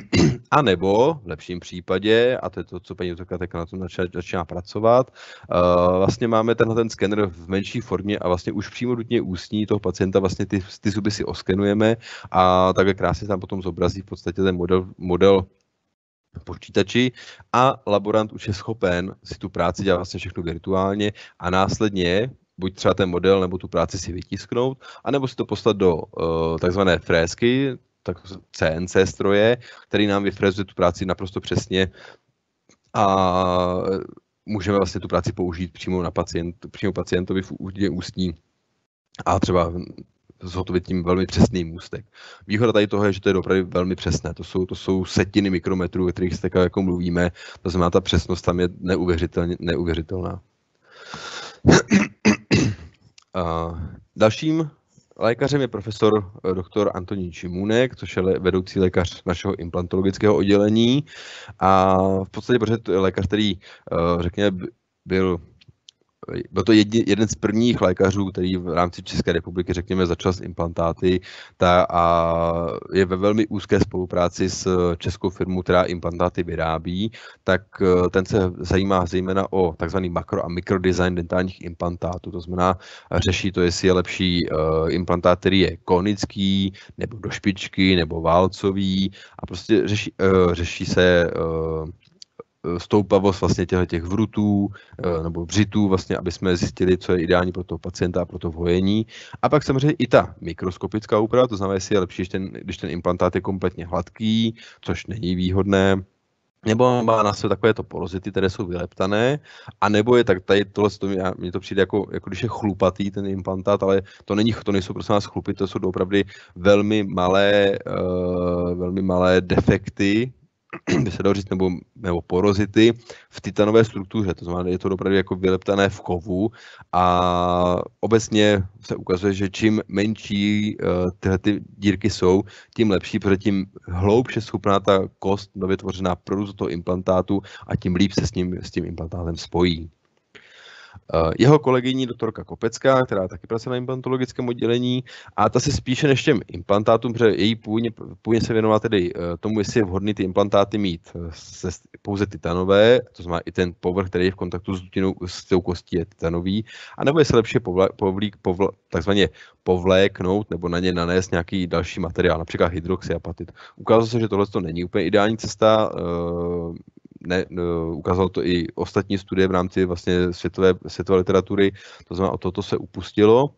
a nebo v lepším případě, a to je to, co paní Utoka tak na tom začíná pracovat, uh, vlastně máme tenhle ten skener v menší formě a vlastně už přímo nutně ústní toho pacienta vlastně ty, ty zuby si oskenujeme a takhle krásně tam potom zobrazí v podstatě ten model, model počítači a laborant už je schopen si tu práci dělat vlastně všechno virtuálně a následně buď třeba ten model nebo tu práci si vytisknout, anebo si to poslat do uh, takzvané frézky, tak CNC stroje, který nám vyfrézuje tu práci naprosto přesně a můžeme vlastně tu práci použít přímo na pacient, přímo pacientovi v údě ústní a třeba zhotovit tím velmi přesný můstek. Výhoda tady toho je, že to je opravdu velmi přesné. To jsou, to jsou setiny mikrometrů, o kterých se jako mluvíme. To znamená, ta přesnost tam je neuvěřitelně, neuvěřitelná dalším lékařem je profesor eh, doktor Antonín Čimůnek, což je vedoucí lékař našeho implantologického oddělení. A v podstatě, protože to je lékař, který, eh, řekněme, byl byl to jedin, jeden z prvních lékařů, který v rámci České republiky, řekněme, začal s implantáty ta, a je ve velmi úzké spolupráci s českou firmou, která implantáty vyrábí, tak eh, ten se zajímá zejména o takzvaný makro a mikrodesign dentálních implantátů. To znamená, řeší to, jestli je lepší eh, implantát, který je konický, nebo do špičky, nebo válcový a prostě řeší, eh, řeší se Eh, stoupavost vlastně těchto těch vrutů eh, nebo břitů, vlastně, aby jsme zjistili, co je ideální pro toho pacienta a pro to hojení. A pak samozřejmě i ta mikroskopická úprava, to znamená, jestli je lepší, když ten, když ten implantát je kompletně hladký, což není výhodné, nebo má na sebe takovéto porozity, které jsou vyleptané, a nebo je tak tady tohle, to mě, mně to přijde jako, jako, když je chlupatý ten implantát, ale to, není, to nejsou prosím vás chlupy, to jsou opravdu velmi malé, uh, velmi malé defekty, by se dalo říct, nebo, nebo porozity v titanové struktuře. To znamená, je to opravdu jako vyleptané v kovu a obecně se ukazuje, že čím menší uh, tyhle ty dírky jsou, tím lepší, protože tím hloubše schopná ta kost nově tvořená prorůst toho implantátu a tím líp se s, ním, s tím implantátem spojí. Eh, jeho kolegyní doktorka Kopecká, která taky pracuje na implantologickém oddělení, a ta se spíše než těm implantátům, protože její původně, původně se věnovala tedy eh, tomu, jestli je vhodný ty implantáty mít eh, se, pouze titanové, to znamená i ten povrch, který je v kontaktu s dutinou, s tou kostí je titanový, anebo je se lepší povla, povlík, takzvaně povléknout nebo na ně nanést nějaký další materiál, například hydroxyapatit. Ukázalo se, že tohle to není úplně ideální cesta, ne, uh, ukázalo to i ostatní studie v rámci vlastně světové, světové literatury, to znamená, o toto se upustilo.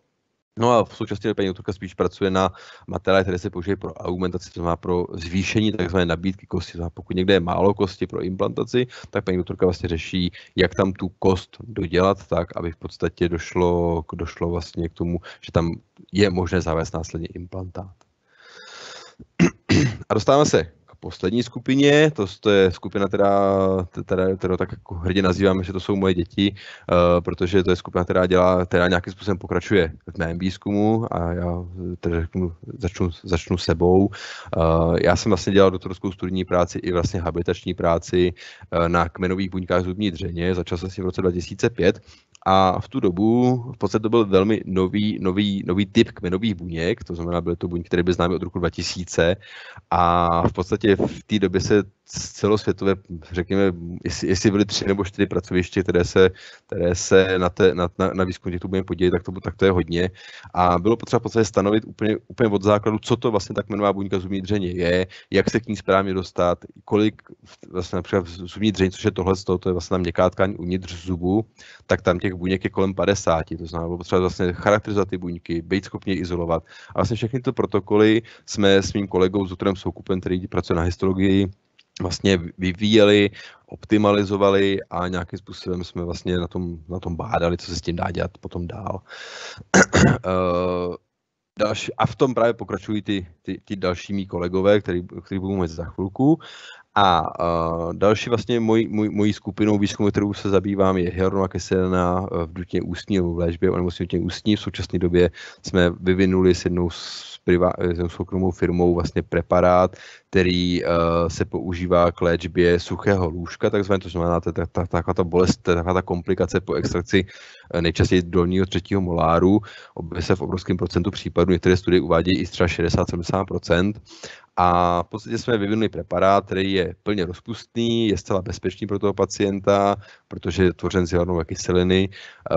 No a v současné době paní spíš pracuje na materiály, které se použijí pro augmentaci, to znamená pro zvýšení tzv. nabídky kosti. znamená, pokud někde je málo kosti pro implantaci, tak paní autorka vlastně řeší, jak tam tu kost dodělat tak, aby v podstatě došlo, došlo vlastně k tomu, že tam je možné zavést následně implantát. A dostáváme se poslední skupině, to, to je skupina, která, teda, kterou tak jako hrdě nazýváme, že to jsou moje děti, uh, protože to je skupina, která dělá, která nějakým způsobem pokračuje v mém výzkumu a já tedy řeknu, začnu, začnu sebou. Uh, já jsem vlastně dělal doktorskou studijní práci i vlastně habitační práci uh, na kmenových buňkách zubní dřeně, začal jsem si v roce 2005 a v tu dobu, v podstatě to byl velmi nový, nový, nový typ kmenových buněk, to znamená, byly to buňky, které byly známy od roku 2000 a v podstatě že v té době se celosvětové, řekněme, jestli, jestli byly tři nebo čtyři pracoviště, které se, které se na, te, na, na, na výzkum těch buněk podělí, tak to, tak to je hodně. A bylo potřeba v podstatě stanovit úplně, úplně od základu, co to vlastně tak jmenová buňka zubní dřeně je, jak se k ní správně dostat, kolik vlastně například zubní dřeň, což je tohle, to je vlastně tam měkká tkáň uvnitř zubu, tak tam těch buněk je kolem 50. To znamená, bylo potřeba vlastně charakterizovat ty buňky, být schopni izolovat. A vlastně všechny ty protokoly jsme s mým kolegou Zutrem Soukupem, který pracuje na histologii vlastně vyvíjeli, optimalizovali a nějakým způsobem jsme vlastně na tom, na tom bádali, co se s tím dá dělat potom dál. Eh, další, a v tom právě pokračují ty, ty, ty další mý kolegové, který, který budou mít za chvilku. A uh, další vlastně moj, moj, mojí skupinou výzkumu, kterou se zabývám, je kyselina eh, v dutně ústní nebo v léčbě v dutně ústní. V současné době jsme vyvinuli s jednou s, privá, s jednou soukromou firmou vlastně preparát, který uh, se používá k léčbě suchého lůžka, takzvané, to znamená ta, ta, ta, taková ta bolest, taková ta komplikace po extrakci eh, nejčastěji dolního třetího moláru, obvykle se v obrovském procentu případů, některé studie uvádějí i třeba 60-70%. A v podstatě jsme vyvinuli preparát, který je plně rozpustný, je zcela bezpečný pro toho pacienta, protože je tvořen z jadernou kyseliny eh,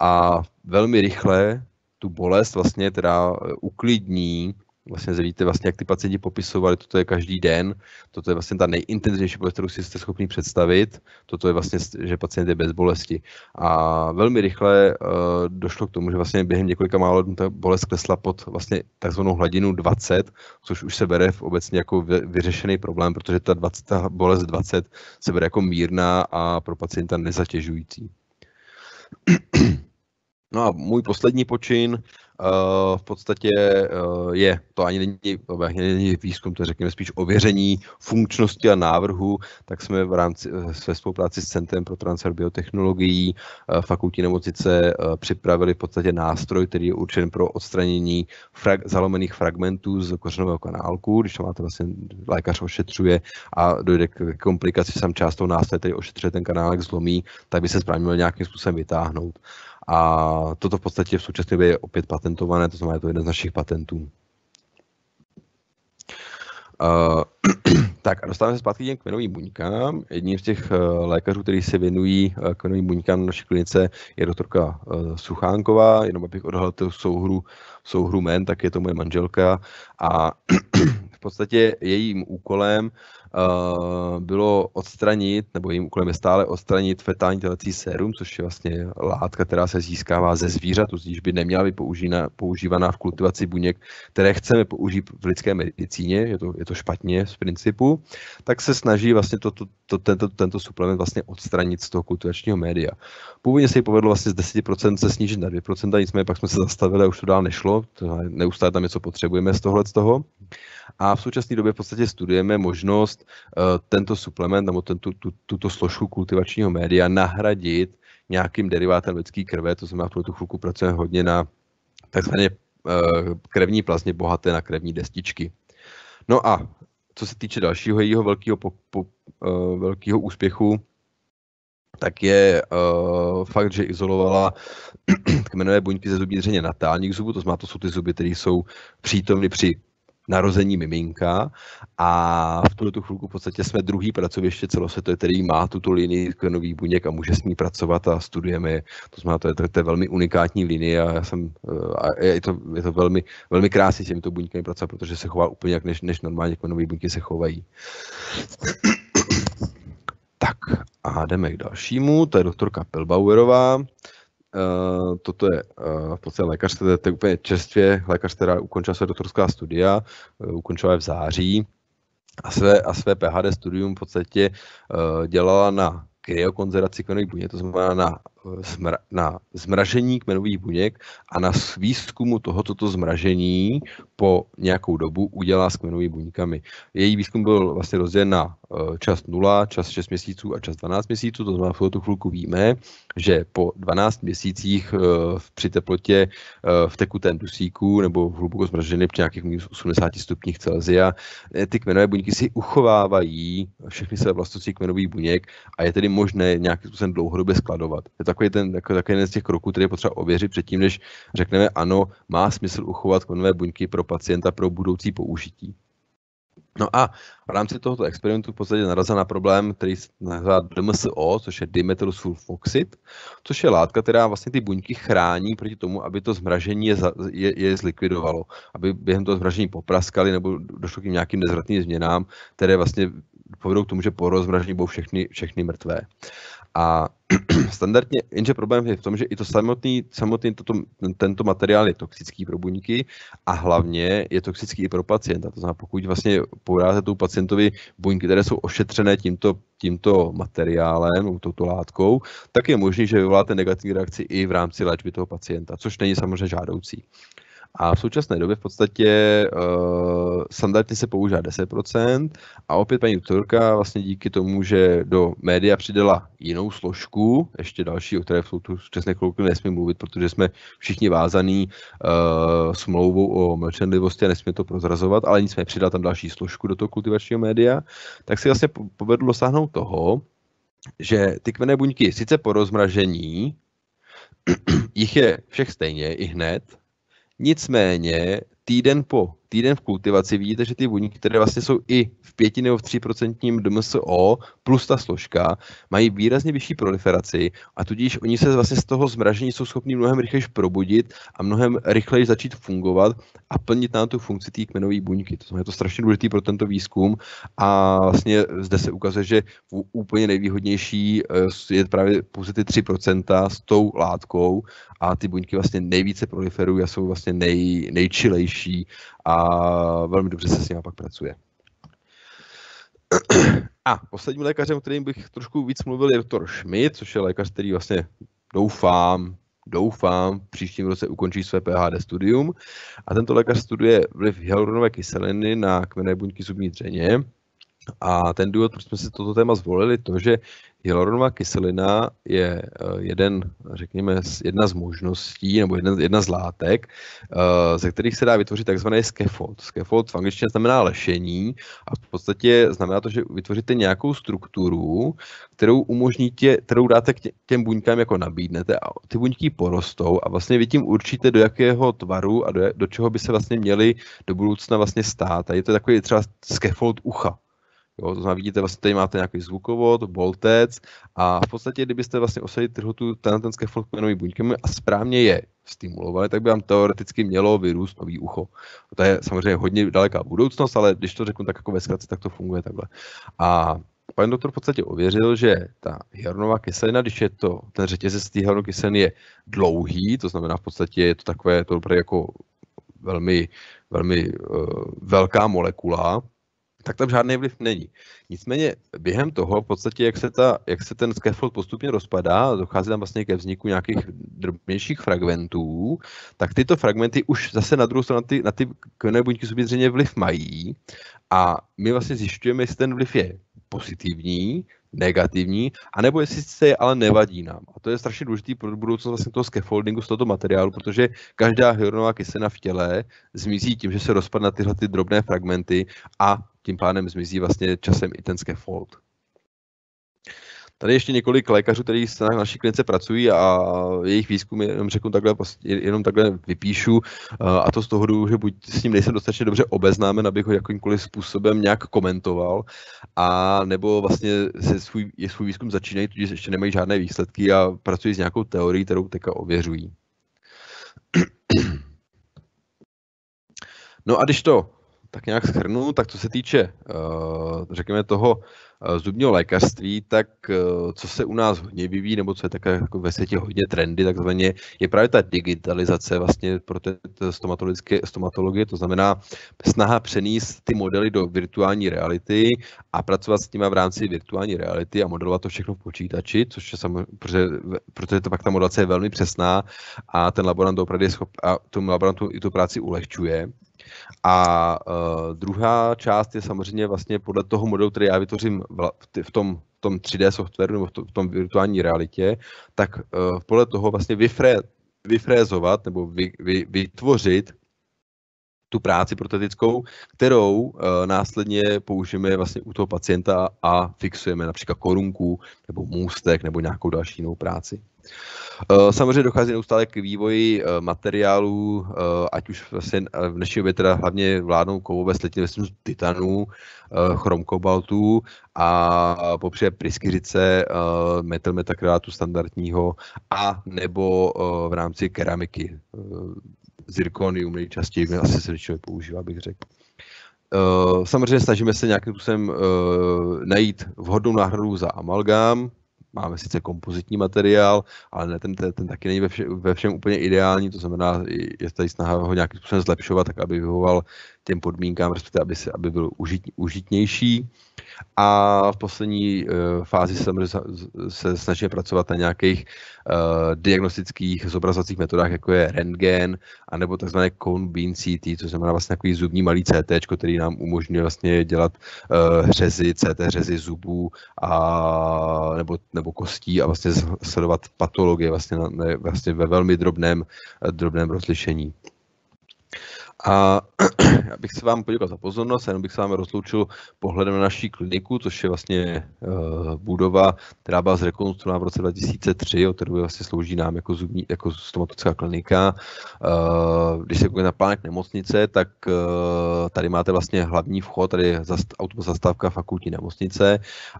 a velmi rychle tu bolest vlastně teda eh, uklidní vlastně zvíte, vlastně, jak ty pacienti popisovali, toto je každý den, toto je vlastně ta nejintenzivnější bolest, kterou si jste schopni představit, toto je vlastně, že pacient je bez bolesti. A velmi rychle uh, došlo k tomu, že vlastně během několika málo dnů ta bolest klesla pod vlastně takzvanou hladinu 20, což už se bere v obecně jako vyřešený problém, protože ta, 20, ta bolest 20 se bere jako mírná a pro pacienta nezatěžující. No a můj poslední počin Eh, v podstatě eh, je, to ani není, to ani není výzkum, to řekněme spíš ověření funkčnosti a návrhu, tak jsme v rámci své eh, spolupráci s Centrem pro transfer biotechnologií fakultní nemocnice připravili v podstatě nástroj, který je určen pro odstranění frag- zalomených fragmentů z kořenového kanálku, když to máte vlastně lékař ošetřuje a dojde k komplikaci sám toho nástroje, který ošetřuje ten kanálek, zlomí, tak by se správně měl nějakým způsobem vytáhnout. A toto v podstatě v současné době je opět patentované, to znamená, je to jeden z našich patentů. Uh, tak a dostáváme se zpátky k těm kmenovým buňkám. Jedním z těch uh, lékařů, kteří se věnují uh, kmenovým buňkám na naší klinice, je doktorka uh, Suchánková. Jenom abych odhalil tu souhru, souhru men, tak je to moje manželka. A v podstatě jejím úkolem Eh, bylo odstranit, nebo jim úkolem je stále odstranit fetální telecí sérum, což je vlastně látka, která se získává ze zvířat, tudíž by neměla být použína, používaná v kultivaci buněk, které chceme použít v lidské medicíně, je to, je to špatně z principu, tak se snaží vlastně to, to, to, tento, tento suplement vlastně odstranit z toho kultivačního média. Původně se jí povedlo vlastně z 10% se snížit na 2%, nicméně pak jsme se zastavili a už to dál nešlo, neustále tam něco potřebujeme z tohle z toho. A v současné době v podstatě studujeme možnost možnost eh, tento suplement nebo tento, tu, tuto složku kultivačního média nahradit nějakým derivátem lidské krve, to znamená v tuto chvilku pracujeme hodně na takzvané eh, krevní plazně bohaté na krevní destičky. No a co se týče dalšího jejího velkého, po, po, uh, eh, velkého úspěchu, tak je uh, fakt, že izolovala kmenové buňky ze zubní dřeně natálních zubů, to znamená, to jsou ty zuby, které jsou přítomny při narození miminka a v tuto tu chvilku v podstatě jsme druhý pracoviště celosvětové, který má tuto linii nových buněk a může s ní pracovat a studujeme. To znamená, to je, to, to je velmi unikátní linie a já jsem, eh, a je, to, je to velmi, velmi krásně s těmito buňkami pracovat, protože se chová úplně jak než, než normálně kmenové buňky se chovají. tak a jdeme k dalšímu, to je doktorka Pilbauerová. Uh, toto je uh, v podstatě lékař, to je, úplně čerstvě, lékař, která ukončila své doktorská studia, uh, ukončila je v září a své, a své PHD studium v podstatě dělala na kryokonzervaci konek buně, to znamená na zmra- na zmražení kmenových buněk a na výzkumu tohoto zmražení po nějakou dobu udělá s kmenovými buňkami. Její výzkum byl vlastně rozdělen na čas 0, čas 6 měsíců a čas 12 měsíců, to znamená v tu chvilku víme, že po 12 měsících eh, při teplotě eh, v tekutém dusíku nebo hluboko zmražené při nějakých minus 80 stupních Celzia, eh, ty kmenové buňky si uchovávají všechny své vlastnosti kmenových buněk a je tedy možné nějakým způsobem dlouhodobě skladovat. Je to takový, ten, jako, takový jeden z těch kroků, který je potřeba ověřit předtím, než řekneme ano, má smysl uchovat konové buňky pro pacienta pro budoucí použití. No a v rámci tohoto experimentu v podstatě narazil na problém, který se nazývá DMSO, což je sulfoxid, což je látka, která vlastně ty buňky chrání proti tomu, aby to zmražení je, je, je zlikvidovalo, aby během toho zmražení popraskali nebo došlo k nějakým nezvratným změnám, které vlastně povedou k tomu, že po rozmražení budou všechny, všechny mrtvé. A standardně, jenže problém je v tom, že i to samotný, samotný toto, tento materiál je toxický pro buňky a hlavně je toxický i pro pacienta. To znamená, pokud vlastně pouráte tu pacientovi buňky, které jsou ošetřené tímto, tímto materiálem, touto látkou, tak je možné, že vyvoláte negativní reakci i v rámci léčby toho pacienta, což není samozřejmě žádoucí. Uh, a v současné době v podstatě uh, standardně se používá 10% a opět paní doktorka vlastně díky tomu, že do média přidala jinou složku, ještě další, o které v současné chvilku nesmí mluvit, protože jsme všichni vázaní uh, eh, smlouvou o mlčenlivosti a nesmí to prozrazovat, ale nicméně přidala tam další složku do toho kultivačního média, tak si vlastně povedlo dosáhnout toho, že ty kmené buňky sice po rozmražení, jich je všech stejně i hned, Nicméně týden po týden v kultivaci, vidíte, že ty buňky, které vlastně jsou i v pěti nebo v tříprocentním DMSO plus ta složka, mají výrazně vyšší proliferaci a tudíž oni se vlastně z toho zmražení jsou schopni mnohem rychleji probudit a mnohem rychleji začít fungovat a plnit na tu funkci té kmenové buňky. To je to strašně důležité pro tento výzkum a vlastně zde se ukazuje, že úplně nejvýhodnější eh, je právě pouze ty 3% s tou látkou a ty buňky vlastně nejvíce proliferují a jsou vlastně nej, nejčilejší a velmi dobře se s nimi pak pracuje. A posledním lékařem, kterým bych trošku víc mluvil, je doktor Schmidt, což je lékař, který vlastně doufám, doufám, v příštím roce ukončí své PhD studium. A tento lékař studuje vliv hyaluronové kyseliny na kmené buňky zubní dřeně. A ten důvod, proč jsme si toto téma zvolili, to, že hyaluronová kyselina je eh, jeden, řekněme, jedna z možností nebo jedna, jedna z látek, eh, ze kterých se dá vytvořit takzvaný scaffold. Scaffold v angličtině znamená lešení a v podstatě znamená to, že vytvoříte nějakou strukturu, kterou umožníte, kterou dáte k těm buňkám jako nabídnete a ty buňky porostou a vlastně vy tím určíte, do jakého tvaru a do, do čeho by se vlastně měly do budoucna vlastně stát. A je to takový třeba scaffold ucha Jo, to znamená, vidíte, vlastně tady máte nějaký zvukovod, voltec a v podstatě, kdybyste vlastně osadili trhotu tenantenské folkmenový buňkami a správně je stimulovali, tak by vám teoreticky mělo vyrůst nový ucho. To je samozřejmě hodně daleká budoucnost, ale když to řeknu tak jako ve zkratce, tak to funguje takhle. A pan doktor v podstatě ověřil, že ta hyaluronová kyselina, když je to, ten řetězec té hyaluronové kyseliny je dlouhý, to znamená v podstatě je to takové, to jako velmi, velmi uh, velká molekula, tak tam žádný vliv není. Nicméně během toho, v podstatě, jak se, ta, jak se ten scaffold postupně rozpadá, dochází tam vlastně ke vzniku nějakých drobnějších fragmentů, tak tyto fragmenty už zase na druhou stranu na ty, na ty buňky subjektivně vliv mají a my vlastně zjišťujeme, jestli ten vliv je pozitivní, negativní, anebo jestli se je ale nevadí nám. A to je strašně důležité pro budoucnost vlastně toho scaffoldingu z tohoto materiálu, protože každá hyaluronová kyselina v těle zmizí tím, že se rozpadne na tyhle ty drobné fragmenty a tím pádem zmizí vlastně časem i ten scaffold. Tady ještě několik lékařů, kteří na naší klinice pracují a jejich výzkum jenom řeknu takhle, prostě jenom takhle vypíšu eh, a to z toho důvodu, že buď s ním nejsem dostatečně dobře obeznámen, abych ho jakýmkoliv způsobem nějak komentoval a nebo vlastně se svůj, je svůj výzkum začínají, tudíž ještě nemají žádné výsledky a pracují s nějakou teorií, kterou teďka ověřují. No a když to tak nějak schrnu, tak co se týče, eh, řekněme, toho Eh, zubního lékařství, tak eh, co se u nás hodně vyvíjí, nebo co je také jako ve světě hodně trendy, takzvaně, je právě ta digitalizace vlastně pro té stomatologické, stomatologie, to znamená snaha přenést ty modely do virtuální reality a pracovat s nimi v rámci virtuální reality a modelovat to všechno v počítači, což je samozřejmě, protože, protože to pak ta modelace je velmi přesná a ten laborant opravdu je schop, a tomu laborantu i tu práci ulehčuje. A uh, druhá část je samozřejmě vlastně podle toho modelu, který já vytvořím v, v tom v tom 3D softwaru nebo v, to, v tom virtuální realitě, tak uh, podle toho vlastně vyfré, vyfrézovat nebo vy, vy, vytvořit tu práci protetickou, kterou uh, následně použijeme vlastně u toho pacienta a fixujeme například korunku nebo můstek nebo nějakou další jinou práci. Eh, samozřejmě dochází neustále k vývoji eh, materiálů, ať už vlastně v dnešní době teda hlavně vládnou kovové slitiny ve smyslu titanů, chromkobaltů a popřed pryskyřice metalmetakreátu standardního a nebo v rámci keramiky zirkonium nejčastěji asi se většinou používá, bych řekl. Eh, samozřejmě snažíme se nějakým způsobem eh, najít vhodnou náhradu za amalgám. Máme sice kompozitní materiál, ale ne, ten, ten, ten taky není ve, všem, ve všem úplně ideální, to znamená, je tady snaha ho nějakým způsobem zlepšovat, tak aby vyhovoval těm podmínkám, respektive aby, se, aby byl užit, užitnější. A v poslední uh, fázi se, se snažíme pracovat na nějakých uh, diagnostických zobrazovacích metodách, jako je rentgen, anebo tzv. cone beam CT, což znamená vlastně takový zubní malý CT, který nám umožňuje vlastně dělat uh, řezy, CT řezy zubů a, nebo, nebo kostí a vlastně sledovat patologie vlastně, na, vlastně ve velmi drobném, drobném rozlišení. A já bych se vám poděkal za pozornost a jenom bych se vám rozloučil pohledem na naší kliniku, což je vlastně uh, budova, která byla zrekonstruována v roce 2003, od vlastně slouží nám jako, zubní, jako stomatologická klinika. Uh, když se koukne na plánek nemocnice, tak uh, tady máte vlastně hlavní vchod, tady je zast, autobusová zastávka fakultní nemocnice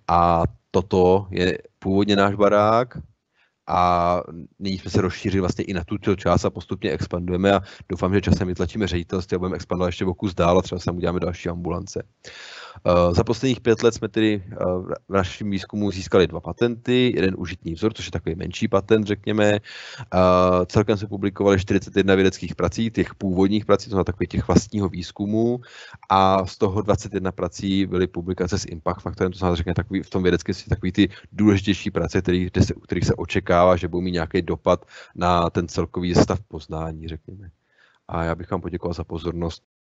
a toto je původně náš barák, a nyní jsme se rozšířili vlastně i na tuto část a postupně expandujeme a doufám, že časem vytlačíme ředitelství a budeme expandovat ještě o kus dál a třeba se uděláme další ambulance. Eh, za posledních pět let jsme tedy eh, v našem výzkumu získali dva patenty, jeden užitný vzor, což je takový menší patent, řekněme. Eh, celkem se publikovali 41 vědeckých prací, těch původních prací, to znamená takových těch vlastního výzkumu, a z toho 21 prací byly publikace s impact faktorem, to znamená, řekněme, takový, v tom vědeckém světě takový ty důležitější práce, který, kde se, u kterých se očekává, že budou mít nějaký dopad na ten celkový stav poznání, řekněme. A já bych vám poděkoval za pozornost.